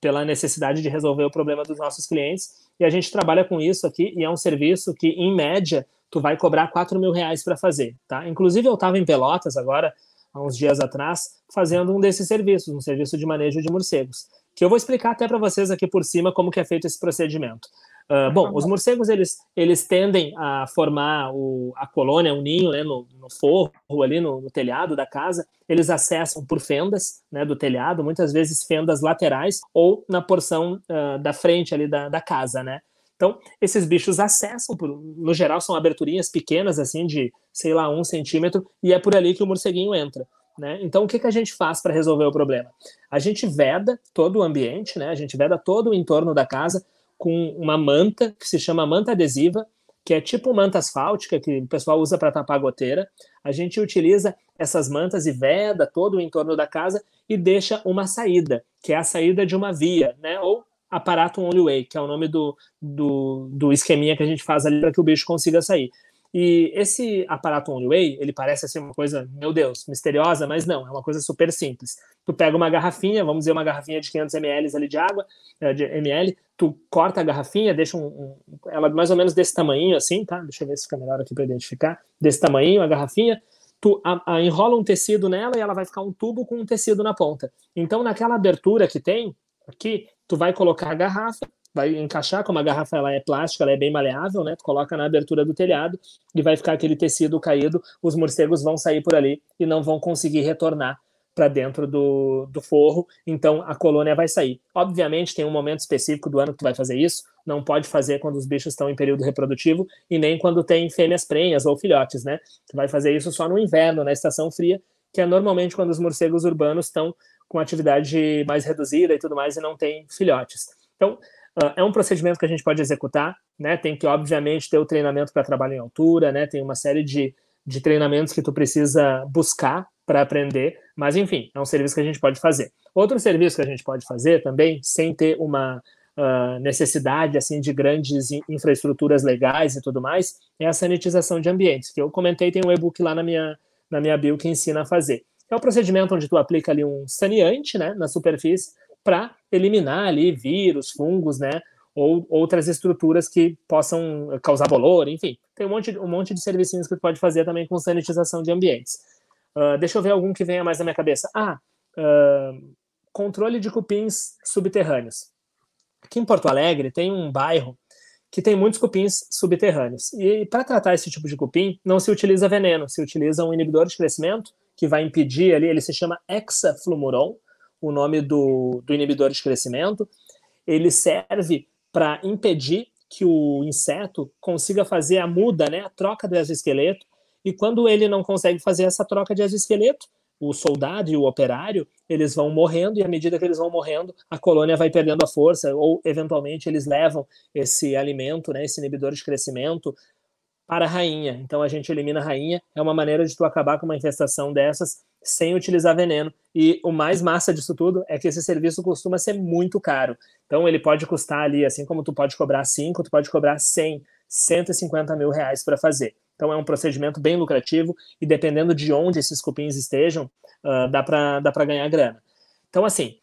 pela necessidade de resolver o problema dos nossos clientes. E a gente trabalha com isso aqui e é um serviço que, em média, tu vai cobrar 4 mil reais para fazer, tá? Inclusive, eu estava em Pelotas agora, há uns dias atrás, fazendo um desses serviços, um serviço de manejo de morcegos, que eu vou explicar até para vocês aqui por cima como que é feito esse procedimento. Uh, bom, os morcegos eles, eles tendem a formar o, a colônia, o ninho, né, no, no forro ali no, no, telhado da casa. Eles acessam por fendas né, do telhado, muitas vezes fendas laterais ou na porção uh, da frente ali da, da casa, né? Então, esses bichos acessam, por, no geral são aberturinhas pequenas, assim, de, sei lá, um centímetro, e é por ali que o morceguinho entra. Né? Então, o que, que a gente faz para resolver o problema? A gente veda todo o ambiente, né? a gente veda todo o entorno da casa com uma manta que se chama manta adesiva, que é tipo manta asfáltica que o pessoal usa para tapar a goteira. A gente utiliza essas mantas e veda todo o entorno da casa e deixa uma saída, que é a saída de uma via, né? Ou aparato only way, que é o nome do, do, do esqueminha que a gente faz ali para que o bicho consiga sair. E esse aparato one-way, ele parece ser uma coisa, meu Deus, misteriosa, mas não, é uma coisa super simples. Tu pega uma garrafinha, vamos dizer uma garrafinha de 500 ml ali de água, eh, de ml, tu corta a garrafinha, deixa um, um ela mais ou menos desse tamanho assim, tá? Deixa eu ver se fica melhor aqui para identificar. Desse tamanho a garrafinha, tu a, a, enrola um tecido nela e ela vai ficar um tubo com um tecido na ponta. Então naquela abertura que tem aqui, tu vai colocar a garrafa, vai encaixar, como a garrafa ela é plástica, ela é bem maleável, né? Tu coloca na abertura do telhado e vai ficar aquele tecido caído, os morcegos vão sair por ali e não vão conseguir retornar para dentro do, do forro, então a colônia vai sair. Obviamente, tem um momento específico do ano que tu vai fazer isso, não pode fazer quando os bichos estão em período reprodutivo e nem quando tem fêmeas prenhas ou filhotes, né? Tu vai fazer isso só no inverno, na estação fria, que é normalmente quando os morcegos urbanos estão com atividade mais reduzida e tudo mais e não tem filhotes. Então, ah, é um procedimento que a gente pode executar, né? Tem que, obviamente, ter o treinamento para trabalho em altura, né? Tem uma série de, de treinamentos que tu precisa buscar para aprender, mas enfim, é um serviço que a gente pode fazer. Outro serviço que a gente pode fazer também, sem ter uma uh, necessidade assim de grandes infraestruturas legais e tudo mais, é a sanitização de ambientes, que eu comentei, tem um e-book lá na minha, na minha bio que ensina a fazer. É um procedimento onde tu aplica ali um saneante né, na superfície, para eliminar ali vírus, fungos, né? Ou outras estruturas que possam causar bolor, enfim. Tem um monte, um monte de serviços que pode fazer também com sanitização de ambientes. Uh, deixa eu ver algum que venha mais na minha cabeça. Ah, uh, controle de cupins subterrâneos. Aqui em Porto Alegre tem um bairro que tem muitos cupins subterrâneos. E para tratar esse tipo de cupim, não se utiliza veneno, se utiliza um inibidor de crescimento que vai impedir ali, ele se chama hexaflumuron, o nome do, do inibidor de crescimento. Ele serve para impedir que o inseto consiga fazer a muda, né, a troca do exoesqueleto. E quando ele não consegue fazer essa troca de exoesqueleto, o soldado e o operário, eles vão morrendo, e à medida que eles vão morrendo, a colônia vai perdendo a força, ou eventualmente eles levam esse alimento, né, esse inibidor de crescimento, para a rainha. Então a gente elimina a rainha, é uma maneira de tu acabar com uma infestação dessas sem utilizar veneno. E o mais massa disso tudo é que esse serviço costuma ser muito caro. Então ele pode custar ali, assim como tu pode cobrar 5, tu pode cobrar 100, 150 mil reais para fazer. Então é um procedimento bem lucrativo e dependendo de onde esses cupins estejam, uh, dá para ganhar grana. Então assim,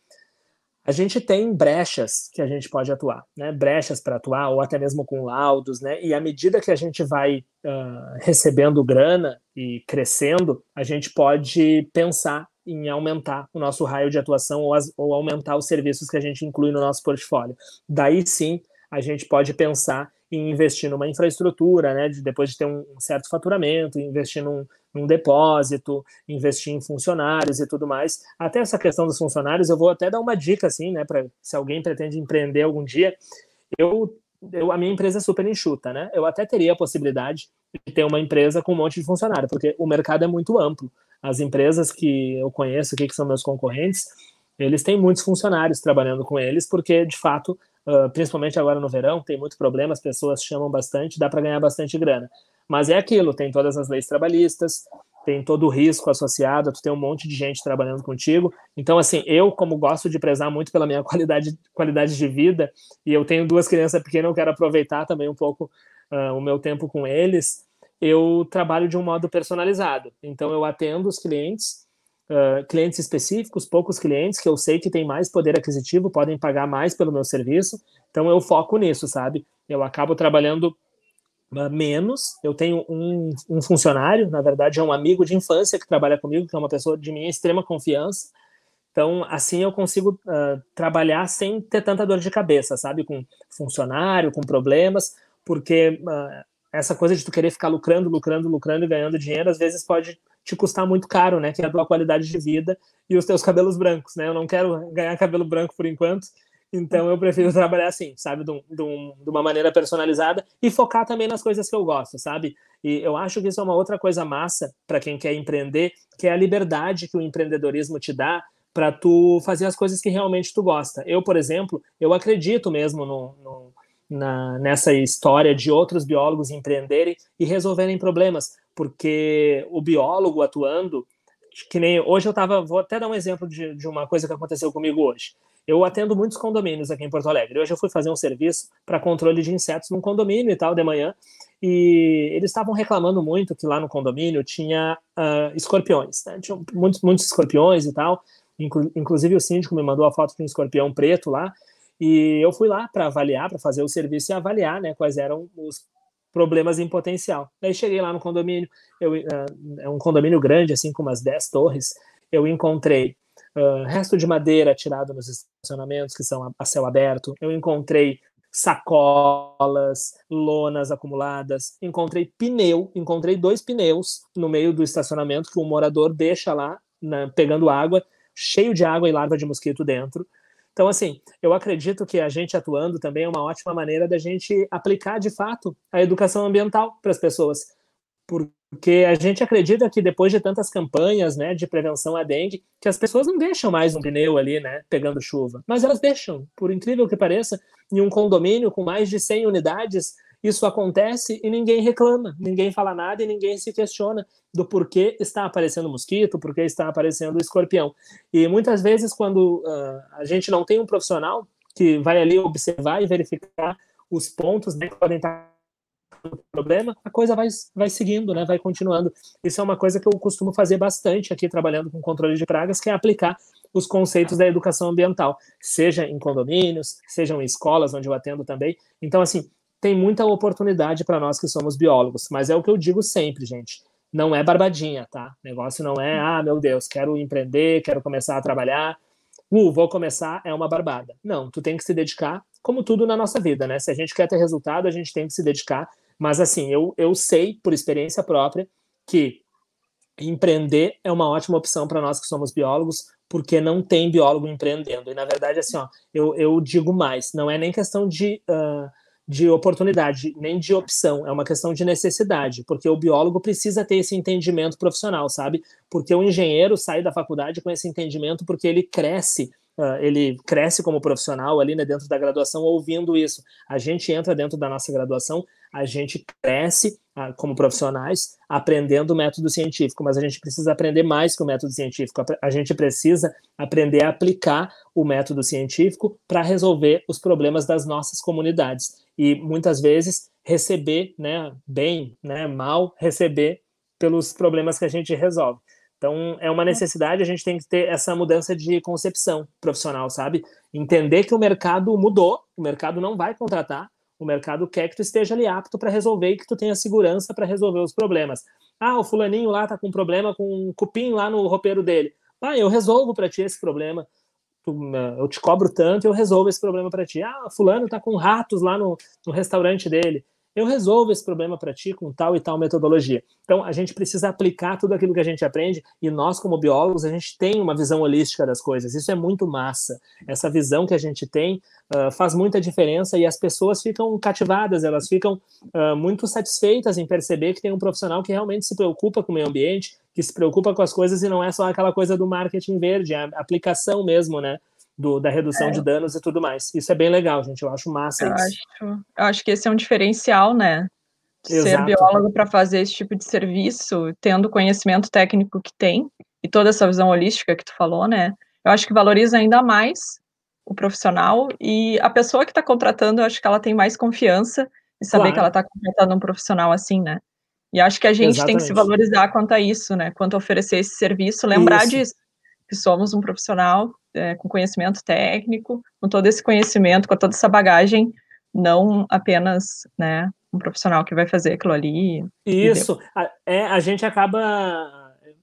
a gente tem brechas que a gente pode atuar, né? Brechas para atuar, ou até mesmo com laudos, né? E à medida que a gente vai uh, recebendo grana e crescendo, a gente pode pensar em aumentar o nosso raio de atuação ou, as, ou aumentar os serviços que a gente inclui no nosso portfólio. Daí sim, a gente pode pensar em investir numa infraestrutura, né? De, depois de ter um certo faturamento, investir num, num depósito, investir em funcionários e tudo mais. Até essa questão dos funcionários, eu vou até dar uma dica, assim, né, para se alguém pretende empreender algum dia. Eu, eu, a minha empresa é super enxuta, né? Eu até teria a possibilidade de ter uma empresa com um monte de funcionário, porque o mercado é muito amplo. As empresas que eu conheço aqui, que são meus concorrentes, eles têm muitos funcionários trabalhando com eles, porque de fato Uh, principalmente agora no verão, tem muito problema, as pessoas chamam bastante, dá para ganhar bastante grana. Mas é aquilo, tem todas as leis trabalhistas, tem todo o risco associado, tu tem um monte de gente trabalhando contigo. Então, assim, eu, como gosto de prezar muito pela minha qualidade, qualidade de vida, e eu tenho duas crianças pequenas, eu quero aproveitar também um pouco uh, o meu tempo com eles, eu trabalho de um modo personalizado. Então, eu atendo os clientes, uh, clientes específicos, poucos clientes que eu sei que têm mais poder aquisitivo, podem pagar mais pelo meu serviço. Então, eu foco nisso, sabe? Eu acabo trabalhando ah, menos. Eu tenho um, um, funcionário, na verdade, é um amigo de infância que trabalha comigo, que é uma pessoa de minha extrema confiança. Então, assim eu consigo uh, trabalhar sem ter tanta dor de cabeça, sabe? Com funcionário, com problemas, porque uh, essa coisa de tu querer ficar lucrando, lucrando, lucrando e ganhando dinheiro, às vezes pode te custar muito caro, né? Que é a tua qualidade de vida e os teus cabelos brancos, né? Eu não quero ganhar cabelo branco por enquanto, então eu prefiro trabalhar assim, sabe? De, de, um, de, uma maneira personalizada e focar também nas coisas que eu gosto, sabe? E eu acho que isso é uma outra coisa massa para quem quer empreender, que é a liberdade que o empreendedorismo te dá para tu fazer as coisas que realmente tu gosta. Eu, por exemplo, eu acredito mesmo no, no, na, nessa história de outros biólogos empreenderem e resolverem problemas, porque o biólogo atuando, que nem hoje eu estava, vou até dar um exemplo de, de uma coisa que aconteceu comigo hoje. Eu atendo muitos condomínios aqui em Porto Alegre. Hoje eu fui fazer um serviço para controle de insetos num condomínio e tal, de manhã, e eles estavam reclamando muito que lá no condomínio tinha uh, escorpiões, né? Tinha muitos, muitos escorpiões e tal. Inclu inclusive o síndico me mandou a foto de um escorpião preto lá. E eu fui lá para avaliar, para fazer o serviço e avaliar né, quais eram os problemas em potencial. Daí cheguei lá no condomínio, eu, uh, é um condomínio grande, assim, com umas 10 torres. Eu encontrei ah, resto de madeira tirado nos estacionamentos, que são a, a céu aberto. Eu encontrei sacolas, lonas acumuladas. Encontrei pneu, encontrei dois pneus no meio do estacionamento que um morador deixa lá, né, pegando água, cheio de água e larva de mosquito dentro. Então, assim, eu acredito que a gente atuando também é uma ótima maneira da gente aplicar de fato a educação ambiental para as pessoas. Porque porque a gente acredita que depois de tantas campanhas né, de prevenção à dengue, que as pessoas não deixam mais um pneu ali, né, pegando chuva. Mas elas deixam, por incrível que pareça, em um condomínio com mais de 100 unidades, isso acontece e ninguém reclama, ninguém fala nada e ninguém se questiona do porquê está aparecendo mosquito, porquê está aparecendo escorpião. E muitas vezes, quando uh, a gente não tem um profissional que vai ali observar e verificar os pontos né, que podem estar problema, a coisa vai, vai seguindo, né? vai continuando. Isso é uma coisa que eu costumo fazer bastante aqui, trabalhando com controle de pragas, que é aplicar os conceitos da educação ambiental, seja em condomínios, sejam em escolas, onde eu atendo também. Então, assim, tem muita oportunidade para nós que somos biólogos, mas é o que eu digo sempre, gente. Não é barbadinha, tá? O negócio não é, ah, meu Deus, quero empreender, quero começar a trabalhar, uh, vou começar, é uma barbada. Não, tu tem que se dedicar, como tudo na nossa vida, né? Se a gente quer ter resultado, a gente tem que se dedicar mas assim, eu, eu sei por experiência própria que empreender é uma ótima opção para nós que somos biólogos, porque não tem biólogo empreendendo. E na verdade, assim, ó, eu, eu digo mais, não é nem questão de, uh, de oportunidade, nem de opção, é uma questão de necessidade, porque o biólogo precisa ter esse entendimento profissional, sabe? Porque o engenheiro sai da faculdade com esse entendimento porque ele cresce Uh, ele cresce como profissional ali né, dentro da graduação ouvindo isso. A gente entra dentro da nossa graduação a gente cresce ah, como profissionais aprendendo o método científico, mas a gente precisa aprender mais que o método científico. A gente precisa aprender a aplicar o método científico para resolver os problemas das nossas comunidades e muitas vezes receber, né, bem, né, mal receber pelos problemas que a gente resolve. Então, é uma necessidade, a gente tem que ter essa mudança de concepção profissional, sabe? Entender que o mercado mudou, o mercado não vai contratar, o mercado quer que tu esteja ali apto para resolver e que tu tenha segurança para resolver os problemas. Ah, o fulaninho lá tá com um problema com um cupim lá no roupeiro dele. Ah, eu resolvo para ti esse problema. Né, eu te cobro tanto, eu resolvo esse problema para ti. Ah, fulano tá com ratos lá no, no restaurante dele eu resolvo esse problema para ti com tal e tal metodologia. Então, a gente precisa aplicar tudo aquilo que a gente aprende e nós, como biólogos, a gente tem uma visão holística das coisas. Isso é muito massa. Essa visão que a gente tem uh, faz muita diferença e as pessoas ficam cativadas, elas ficam uh, muito satisfeitas em perceber que tem um profissional que realmente se preocupa com o meio ambiente, que se preocupa com as coisas e não é só aquela coisa do marketing verde, é a aplicação mesmo, né? do, da redução é. de danos e tudo mais. Isso é bem legal, gente. Eu acho massa eu isso. Acho, eu acho que esse é um diferencial, né? Exato. Ser biólogo para fazer esse tipo de serviço, tendo o conhecimento técnico que tem e toda essa visão holística que tu falou, né? Eu acho que valoriza ainda mais o profissional e a pessoa que está contratando, eu acho que ela tem mais confiança e saber claro. que ela está contratando um profissional assim, né? E acho que a gente Exatamente. tem que se valorizar quanto a isso, né? Quanto a oferecer esse serviço, lembrar isso. disso que somos um profissional é, com conhecimento técnico, com todo esse conhecimento, com toda essa bagagem, não apenas, né, um profissional que vai fazer aquilo ali. Isso, a, é, a gente acaba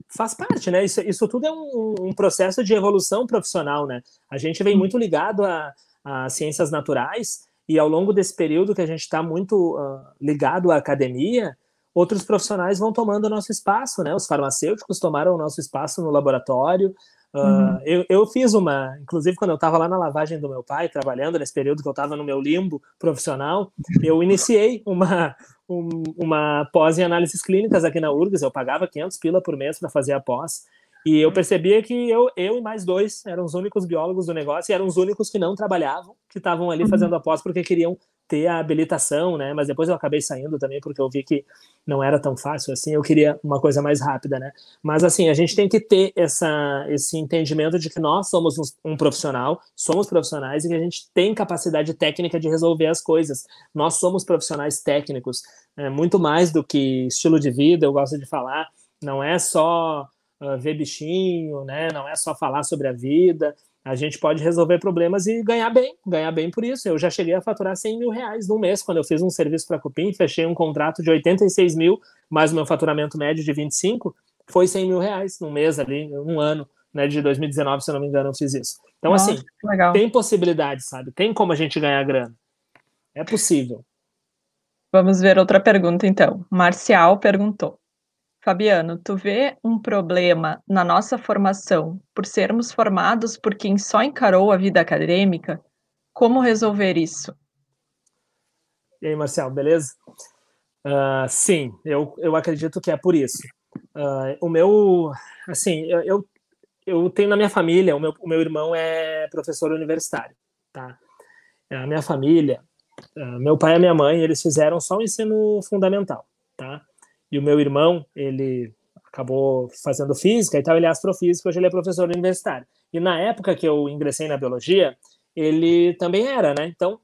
faz parte, né? Isso, isso tudo é um, um, processo de evolução profissional, né? A gente vem muito ligado a, a ciências naturais e ao longo desse período que a gente está muito uh, ligado à academia, outros profissionais vão tomando o nosso espaço, né? Os farmacêuticos tomaram o nosso espaço no laboratório, ah, uhum. eu, eu, fiz uma, inclusive quando eu estava lá na lavagem do meu pai, trabalhando nesse período que eu estava no meu limbo profissional, eu iniciei uma, um, uma pós em análises clínicas aqui na URGS, eu pagava 500 pila por mês para fazer a pós, e eu uhum. percebia que eu, eu e mais dois eram os únicos biólogos do negócio e eram os únicos que não trabalhavam, que estavam ali uhum. fazendo a pós porque queriam ter a habilitação, né? Mas depois eu acabei saindo também porque eu vi que não era tão fácil assim. Eu queria uma coisa mais rápida, né? Mas assim, a gente tem que ter essa, esse entendimento de que nós somos um, profissional, somos profissionais e que a gente tem capacidade técnica de resolver as coisas. Nós somos profissionais técnicos, é, muito mais do que estilo de vida. Eu gosto de falar, não é só uh, ver bichinho, né? Não é só falar sobre a vida a gente pode resolver problemas e ganhar bem, ganhar bem por isso. Eu já cheguei a faturar 100 mil reais num mês quando eu fiz um serviço para a Cupim, fechei um contrato de 86 mil, mais o meu faturamento médio de 25, foi 100 mil reais num mês ali, um ano, né, de 2019, se eu não me engano, eu fiz isso. Então, Nossa, assim, tem possibilidade, sabe? Tem como a gente ganhar grana. É possível. Vamos ver outra pergunta, então. Marcial perguntou. Fabiano, tu vê um problema na nossa formação por sermos formados por quem só encarou a vida acadêmica? Como resolver isso? E aí, Marcelo, beleza? Uh, sim, eu, eu acredito que é por isso. Uh, o meu, assim, eu, eu tenho na minha família, o meu, o meu irmão é professor universitário, tá? É, a minha família, uh, meu pai e minha mãe, eles fizeram só o ensino fundamental, tá? E o meu irmão, ele acabou fazendo física e tal, ele é astrofísico, hoje ele é professor universitário. E na época que eu ingressei na biologia, ele também era, né? Então,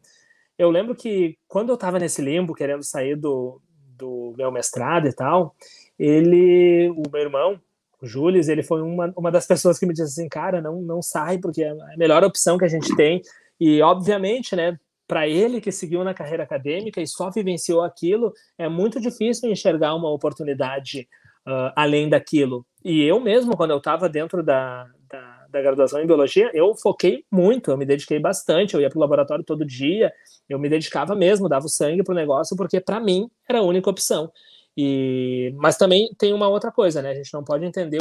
eu lembro que quando eu estava nesse limbo, querendo sair do, do meu mestrado e tal, ele, o meu irmão, o Jules, ele foi uma, uma das pessoas que me disse assim, cara, não, não sai, porque é a melhor opção que a gente tem. E, obviamente, né, para ele que seguiu na carreira acadêmica e só vivenciou aquilo, é muito difícil enxergar uma oportunidade uh, além daquilo. E eu mesmo, quando eu estava dentro da, da, da, graduação em biologia, eu foquei muito, eu me dediquei bastante, eu ia para o laboratório todo dia, eu me dedicava mesmo, dava o sangue para o negócio, porque para mim era a única opção. E, mas também tem uma outra coisa, né? A gente não pode entender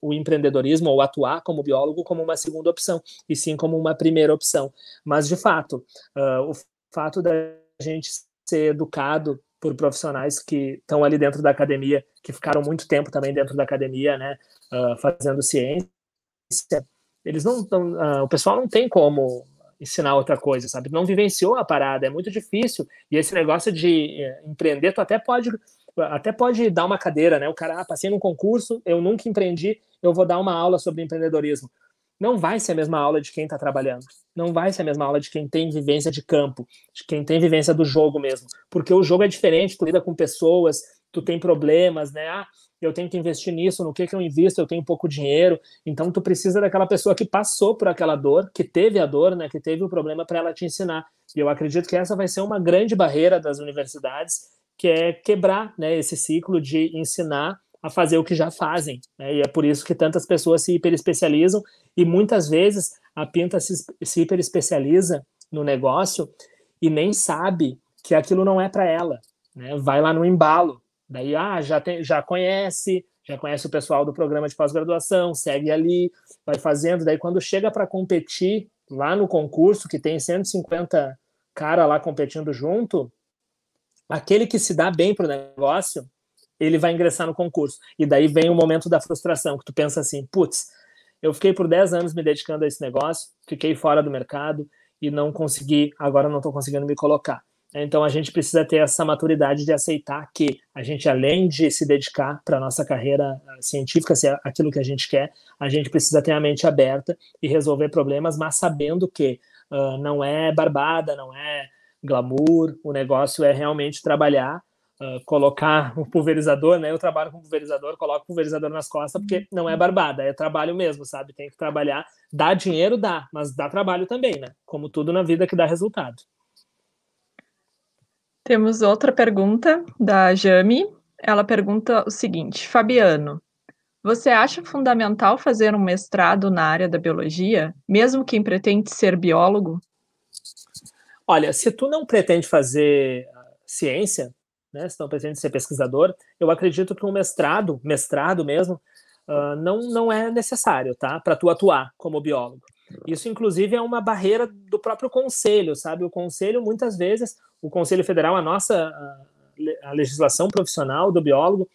o empreendedorismo ou atuar como biólogo como uma segunda opção, e sim como uma primeira opção. Mas, de fato, uh, o fato da gente ser educado por profissionais que estão ali dentro da academia, que ficaram muito tempo também dentro da academia, né, uh, fazendo ciência, eles não, uh, o pessoal não tem como ensinar outra coisa, sabe? Não vivenciou a parada, é muito difícil. E esse negócio de eh, empreender, tu até pode até pode dar uma cadeira, né? O cara, ah, passei num concurso, eu nunca empreendi, eu vou dar uma aula sobre empreendedorismo. Não vai ser a mesma aula de quem está trabalhando. Não vai ser a mesma aula de quem tem vivência de campo, de quem tem vivência do jogo mesmo. Porque o jogo é diferente, tu lida com pessoas, tu tem problemas, né? Ah, eu tenho que investir nisso, no que, que eu invisto, eu tenho pouco dinheiro. Então, tu precisa daquela pessoa que passou por aquela dor, que teve a dor, né? Que teve o problema para ela te ensinar. E eu acredito que essa vai ser uma grande barreira das universidades que é quebrar né, esse ciclo de ensinar a fazer o que já fazem. Né? E é por isso que tantas pessoas se hiperespecializam e muitas vezes a Pinta se, se hiperespecializa no negócio e nem sabe que aquilo não é para ela. Né? Vai lá no embalo, daí ah, já, tem, já conhece, já conhece o pessoal do programa de pós-graduação, segue ali, vai fazendo. Daí, quando chega para competir lá no concurso, que tem 150 cara lá competindo junto, aquele que se dá bem para o negócio, ele vai ingressar no concurso. E daí vem o momento da frustração, que tu pensa assim, putz, eu fiquei por 10 anos me dedicando a esse negócio, fiquei fora do mercado e não consegui, agora não estou conseguindo me colocar. Então a gente precisa ter essa maturidade de aceitar que a gente, além de se dedicar para a nossa carreira eh, científica, se é aquilo que a gente quer, a gente precisa ter a mente aberta e resolver problemas, mas sabendo que uh, não é barbada, não é glamour, o negócio é realmente trabalhar, uh, colocar o pulverizador, né? Eu trabalho com pulverizador, coloco o pulverizador nas costas, porque não é barbada, é trabalho mesmo, sabe? Tem que trabalhar, dá dinheiro, dá, mas dá trabalho também, né? Como tudo na vida que dá resultado. Temos outra pergunta da Jami. Ela pergunta o seguinte: Fabiano, você acha fundamental fazer um mestrado na área da biologia, mesmo quem pretende ser biólogo? Olha, se tu não pretende fazer ah, ciência, né, se não pretende ser pesquisador, eu acredito que um mestrado, mestrado mesmo, uh, não, não é necessário, tá? Para tu atuar como biólogo. Tá. Isso, inclusive, é uma barreira do próprio conselho, sabe? O conselho, muitas vezes, o Conselho Federal, a nossa ah, a legislação profissional do biólogo,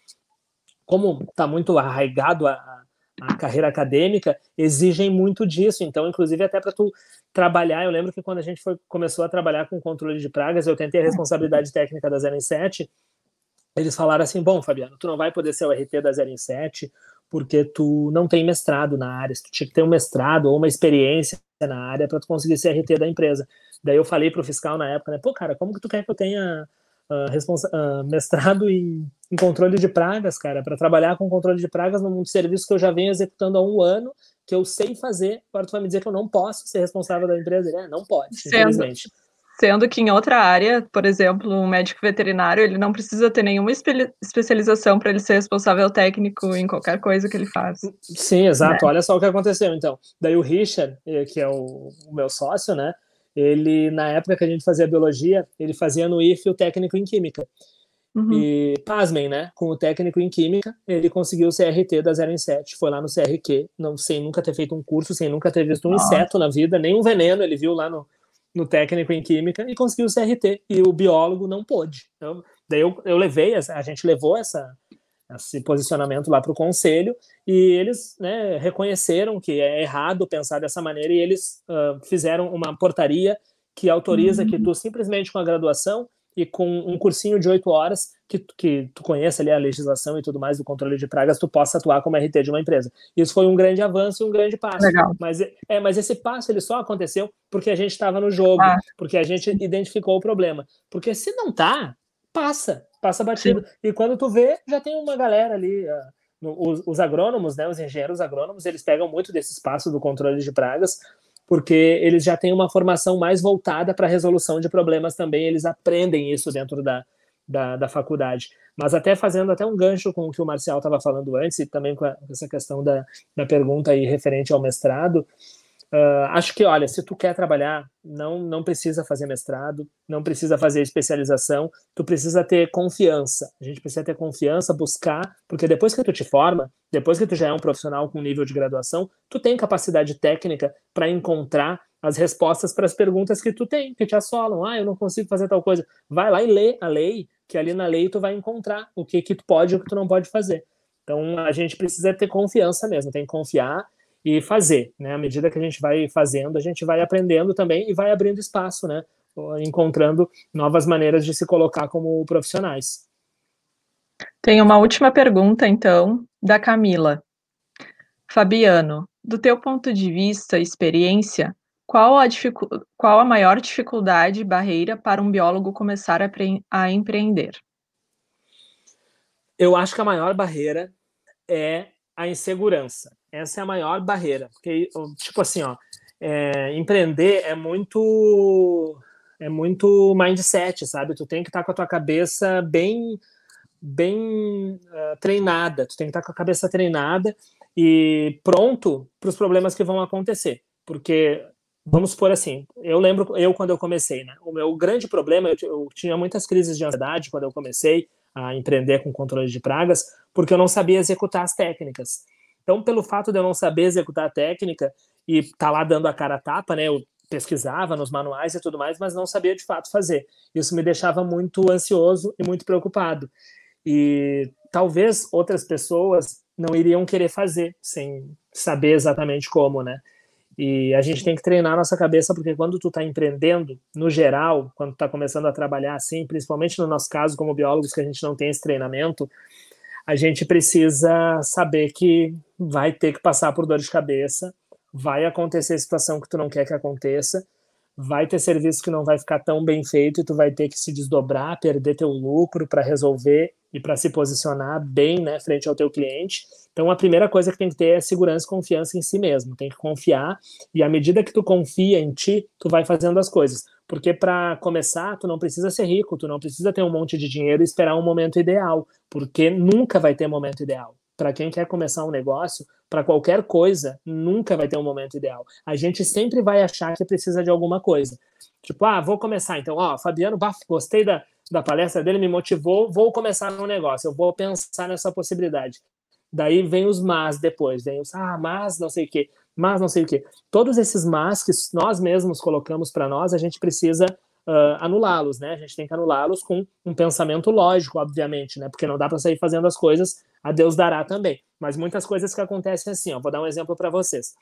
como está muito arraigado a, a carreira acadêmica exigem muito disso. Então, inclusive, até para tu trabalhar, eu lembro que quando a gente foi, começou a trabalhar com controle de pragas, eu tentei a responsabilidade técnica da 0 em 7, eles falaram assim, bom, Fabiano, tu não vai poder ser o RT da 0 em 7, porque tu não tem mestrado na área, tu tinha que ter um mestrado ou uma experiência na área para tu conseguir ser RT da empresa. Daí eu falei pro fiscal na época, né, pô, cara, como que tu quer que eu tenha ah, responsa uh, mestrado em, em, controle de pragas, cara, para trabalhar com controle de pragas num serviço que eu já venho executando há um ano, que eu sei fazer. Agora tu vai me dizer que eu não posso ser responsável da empresa? é Não pode, sendo, Sendo que em outra área, por exemplo, um médico veterinário, ele não precisa ter nenhuma espe especialização para ele ser responsável técnico em qualquer coisa que ele faz. Sim, exato. Né? Olha só o que aconteceu, então. Daí o Richard, eh, que é o, o meu sócio, né? ele, na época que a gente fazia biologia, ele fazia no IF o técnico em química. Uhum. E, pasmem, né? Com o técnico em química, ele conseguiu o CRT da 0 em 7. Foi lá no CRQ, não, sem nunca ter feito um curso, sem nunca ter visto um inseto na vida, nem um veneno, ele viu lá no, no técnico em química e conseguiu o CRT. E o biólogo não pôde. Então, daí eu, eu levei, a gente levou essa, esse posicionamento lá para o conselho e eles né, reconheceram que é errado pensar dessa maneira e eles uh, fizeram uma portaria que autoriza uhum. que tu simplesmente com a graduação e com um cursinho de oito horas que, que tu conheça ali a legislação e tudo mais do controle de pragas, tu possa atuar como RT de uma empresa. Isso foi um grande avanço e um grande passo. Legal. Mas, é, mas esse passo ele só aconteceu porque a gente estava no jogo, ah. porque a gente identificou o problema. Porque se não tá, passa passa batido. Sim. E quando tu vê, já tem uma galera ali. Ah, os, os, agrônomos, né, os engenheiros agrônomos, eles pegam muito desse espaço do controle de pragas, porque eles já têm uma formação mais voltada para a resolução de problemas também, eles aprendem isso dentro da, da, da, faculdade. Mas até fazendo até um gancho com o que o Marcial estava falando antes, e também com, a, essa questão da, da pergunta aí referente ao mestrado, Uh, acho que, olha, se tu quer trabalhar, não, não precisa fazer mestrado, não precisa fazer especialização, tu precisa ter confiança. A gente precisa ter confiança, buscar, porque depois que tu te forma, depois que tu já é um profissional com nível de graduação, tu tem capacidade técnica para encontrar as respostas para as perguntas que tu tem, que te assolam. Ah, eu não consigo fazer tal coisa. Vai lá e lê a lei, que ali na lei tu vai encontrar o que, que tu pode e o que tu não pode fazer. Então, a gente precisa ter confiança mesmo, tem que confiar e fazer, né? À medida que a gente vai fazendo, a gente vai aprendendo também e vai abrindo espaço, né? Encontrando novas maneiras de se colocar como profissionais. Tem uma última pergunta, então, da Camila. Fabiano, do teu ponto de vista e experiência, qual a, qual a maior dificuldade e barreira para um biólogo começar a, a empreender? Eu acho que a maior barreira é a insegurança essa é a maior barreira. Porque, tipo assim, ó, é, empreender é muito é muito mindset, sabe? Tu tem que estar tá com a tua cabeça bem bem uh, treinada, tu tem que estar tá com a cabeça treinada e pronto para os problemas que vão acontecer, porque vamos supor assim, eu lembro eu quando eu comecei, né? O meu grande problema, eu, eu tinha muitas crises de ansiedade quando eu comecei a empreender com controle de pragas, porque eu não sabia executar as técnicas. Então, pelo fato de eu não saber executar a técnica e tá lá dando a cara a tapa, né? Eu pesquisava nos manuais e tudo mais, mas não sabia de fato fazer. Isso me deixava muito ansioso e muito preocupado. E talvez outras pessoas não iriam querer fazer sem saber exatamente como, né? E a gente tem que treinar a nossa cabeça, porque quando tu está empreendendo, no geral, quando está começando a trabalhar assim, principalmente no nosso caso, como biólogos, que a gente não tem esse treinamento, a gente precisa saber que vai ter que passar por dor de cabeça, vai acontecer situação que tu não quer que aconteça, vai ter serviço que não vai ficar tão bem feito e tu vai ter que se desdobrar, perder teu lucro para resolver e para se posicionar bem, né, frente ao teu cliente. Então a primeira coisa que tem que ter é segurança e confiança em si mesmo, tem que confiar e à medida que tu confia em ti, tu vai fazendo as coisas. Porque para começar, tu não precisa ser rico, tu não precisa ter um monte de dinheiro e esperar um momento ideal, porque nunca vai ter momento ideal. Para quem quer começar um negócio, para qualquer coisa, nunca vai ter um momento ideal. A gente sempre vai achar que precisa de alguma coisa. Tipo, ah, vou começar. Então, ó, Fabiano, bah, gostei da, da palestra dele, me motivou, vou começar um negócio, eu vou pensar nessa possibilidade. Daí vem os mas depois, vem os ah, mas não sei o quê mas não sei o quê. Todos esses mas que nós mesmos colocamos para nós, a gente precisa uh, anulá-los, né? A gente tem que anulá-los com um pensamento lógico, obviamente, né? Porque não dá para sair fazendo as coisas, a Deus dará também. Mas muitas coisas que acontecem assim, ó, vou dar um exemplo para vocês.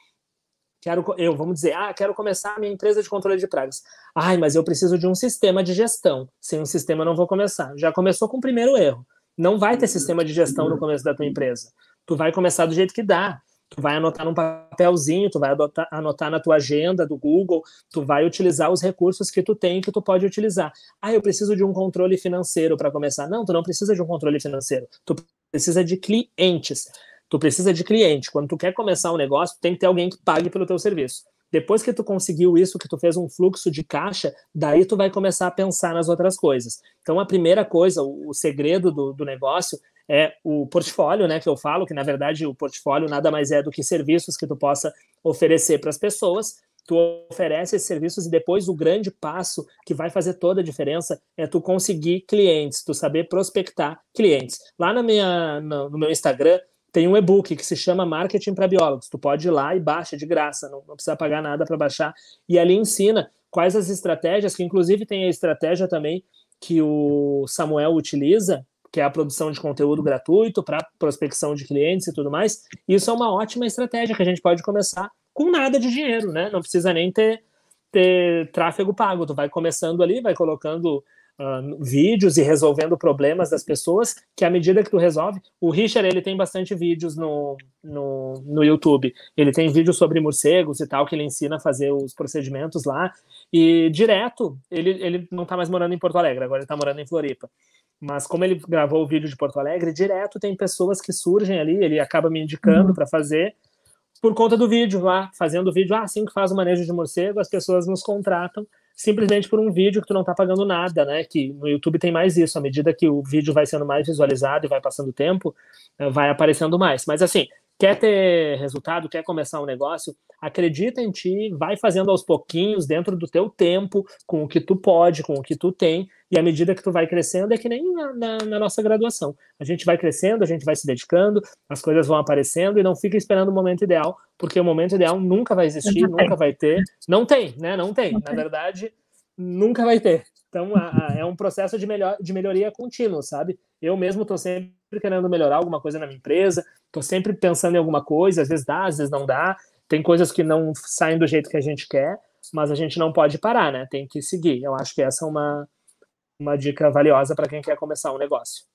Quero, eu, vamos dizer, ah, quero começar a minha empresa de controle de pragas. Ai, mas eu preciso de um sistema de gestão. Sem um sistema não vou começar. Já começou com o primeiro erro. Não vai ter uhum. sistema de gestão no começo da tua uhum. empresa. Tu vai começar do jeito que dá tu vai anotar num papelzinho, tu vai adotar, anotar na tua agenda do Google, tu vai utilizar os recursos que tu tem que tu pode utilizar. Ah, eu preciso de um controle financeiro para começar. Não, tu não precisa de um controle financeiro. Tu precisa de clientes. Tu precisa de cliente. Quando tu quer começar um negócio, tem que ter alguém que pague pelo teu serviço. Depois que tu conseguiu isso, que tu fez um fluxo de caixa, daí tu vai começar a pensar nas outras coisas. Então, a primeira coisa, o, segredo do, do negócio é o portfólio, né, que eu falo, que na verdade o portfólio nada mais é do que serviços que tu possa oferecer para as pessoas. Tu oferece esses serviços e depois o grande passo que vai fazer toda a diferença é tu conseguir clientes, tu saber prospectar clientes. Lá na minha, no, no meu Instagram, tem um e-book que se chama Marketing para Biólogos. Tu pode ir lá e baixa de graça, não, não precisa pagar nada para baixar. E ali ensina quais as estratégias, que inclusive tem a estratégia também que o Samuel utiliza, que é a produção de conteúdo gratuito para prospecção de clientes e tudo mais. Isso é uma ótima estratégia que a gente pode começar com nada de dinheiro, né? Não precisa nem ter, ter tráfego pago. Tu vai começando ali, vai colocando uh, vídeos e resolvendo problemas das pessoas, que à medida que tu resolve, o Richard ele tem bastante vídeos no, no, no YouTube. Ele tem vídeos sobre morcegos e tal, que ele ensina a fazer os procedimentos lá. E direto, ele, ele não tá mais morando em Porto Alegre, agora ele tá morando em Floripa. Mas como ele gravou o vídeo de Porto Alegre, direto tem pessoas que surgem ali, ele acaba me indicando uhum. para fazer por conta do vídeo lá, fazendo o vídeo, ah, assim que faz o manejo de morcego, as pessoas nos contratam simplesmente por um vídeo que tu não tá pagando nada, né? Que no YouTube tem mais isso, à medida que o vídeo vai sendo mais visualizado e vai passando o tempo, eh, vai aparecendo mais. Mas assim, quer ter resultado, quer começar um negócio, acredita em ti, vai fazendo aos pouquinhos, dentro do teu tempo, com o que tu pode, com o que tu tem, e à medida que tu vai crescendo, é que nem na, na, na nossa graduação. A gente vai crescendo, a gente vai se dedicando, as coisas vão aparecendo e não fica esperando o momento ideal, porque o momento ideal nunca vai existir, nunca vai ter. Não tem, né? Não tem. na verdade, nunca vai ter. Então, a, a, é um processo de, melhor, de melhoria contínua, sabe? Eu mesmo estou sempre querendo melhorar alguma coisa na minha empresa, estou sempre pensando em alguma coisa, às vezes dá, às vezes não dá, tem coisas que não saem do jeito que a gente quer, mas a gente não pode parar, né? Tem que seguir. Eu acho que essa é uma, uma dica valiosa para quem quer começar um negócio.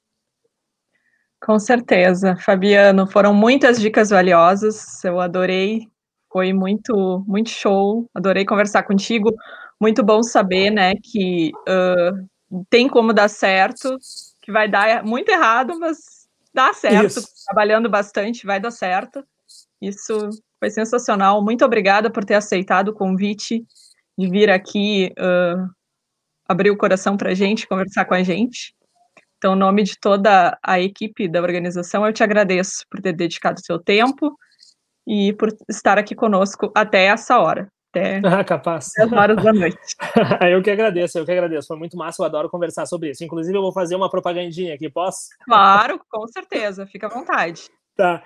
Com certeza, Fabiano, foram muitas dicas valiosas. Eu adorei, foi muito, muito show. Adorei conversar contigo. Muito bom saber, né, que uh, tem como dar certo, que vai dar muito errado, mas dá certo. Isso. Trabalhando bastante, vai dar certo. Isso foi sensacional. Muito obrigada por ter aceitado o convite de vir aqui uh, abrir o coração para a gente, conversar com a gente. Então, em nome de toda a equipe da organização, eu te agradeço por ter dedicado seu tempo e por estar aqui conosco até essa hora. Até ah, capaz. As horas da noite. eu que agradeço, eu que agradeço. Foi muito massa, eu adoro conversar sobre isso. Inclusive, eu vou fazer uma propagandinha aqui, posso? Claro, com certeza. Fica à vontade. Tá.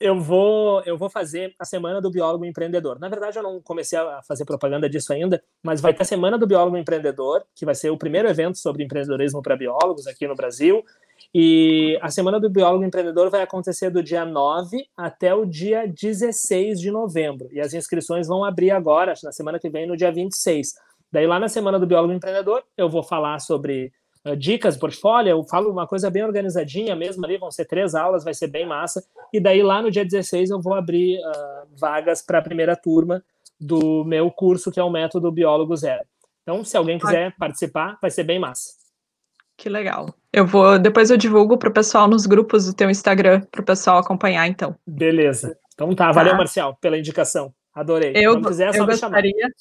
Eu vou, eu vou fazer a semana do biólogo empreendedor. Na verdade, eu não comecei a fazer propaganda disso ainda, mas vai ter a semana do biólogo empreendedor, que vai ser o primeiro evento sobre empreendedorismo para biólogos aqui no Brasil. E a semana do biólogo empreendedor vai acontecer do dia 9 até o dia 16 de novembro. E as inscrições vão abrir agora, na semana que vem, no dia 26. Daí lá na semana do biólogo empreendedor, eu vou falar sobre ah, dicas, portfólio, eu falo uma coisa bem organizadinha mesmo ali, vão ser três aulas, vai ser bem massa. E daí lá no dia 16 eu vou abrir uh, vagas para a primeira turma do meu curso, que é o método Biólogo Zero. Então, se alguém quiser participar, vai ser bem massa. Que legal. Eu vou, depois eu divulgo para o pessoal nos grupos do teu Instagram, para o pessoal acompanhar, então. Beleza. Então tá, valeu, tá. Marcial, pela indicação. Adorei. Eu, Quando quiser, é só eu me gostaria, chamar.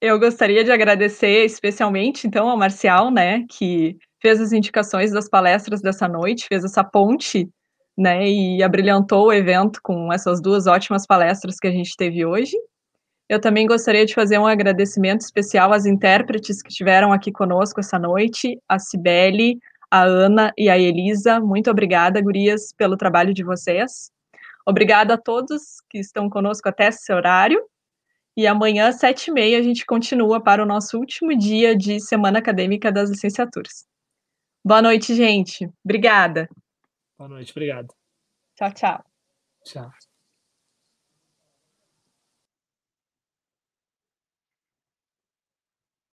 Eu gostaria de agradecer especialmente, então, ao Marcial, né, que fez as indicações das palestras dessa noite, fez essa ponte, né, e abrilhantou o evento com essas duas ótimas palestras que a gente teve hoje. Eu também gostaria de fazer um agradecimento especial às intérpretes que estiveram aqui conosco essa noite, a Cibele, a Ana e a Elisa. Muito obrigada, gurias, pelo trabalho de vocês. Obrigada a todos que estão conosco até esse horário. E amanhã, às sete e meia, a gente continua para o nosso último dia de Semana Acadêmica das Licenciaturas. Boa noite, gente. Obrigada. Boa noite, obrigado. Tchau, tchau. Tchau.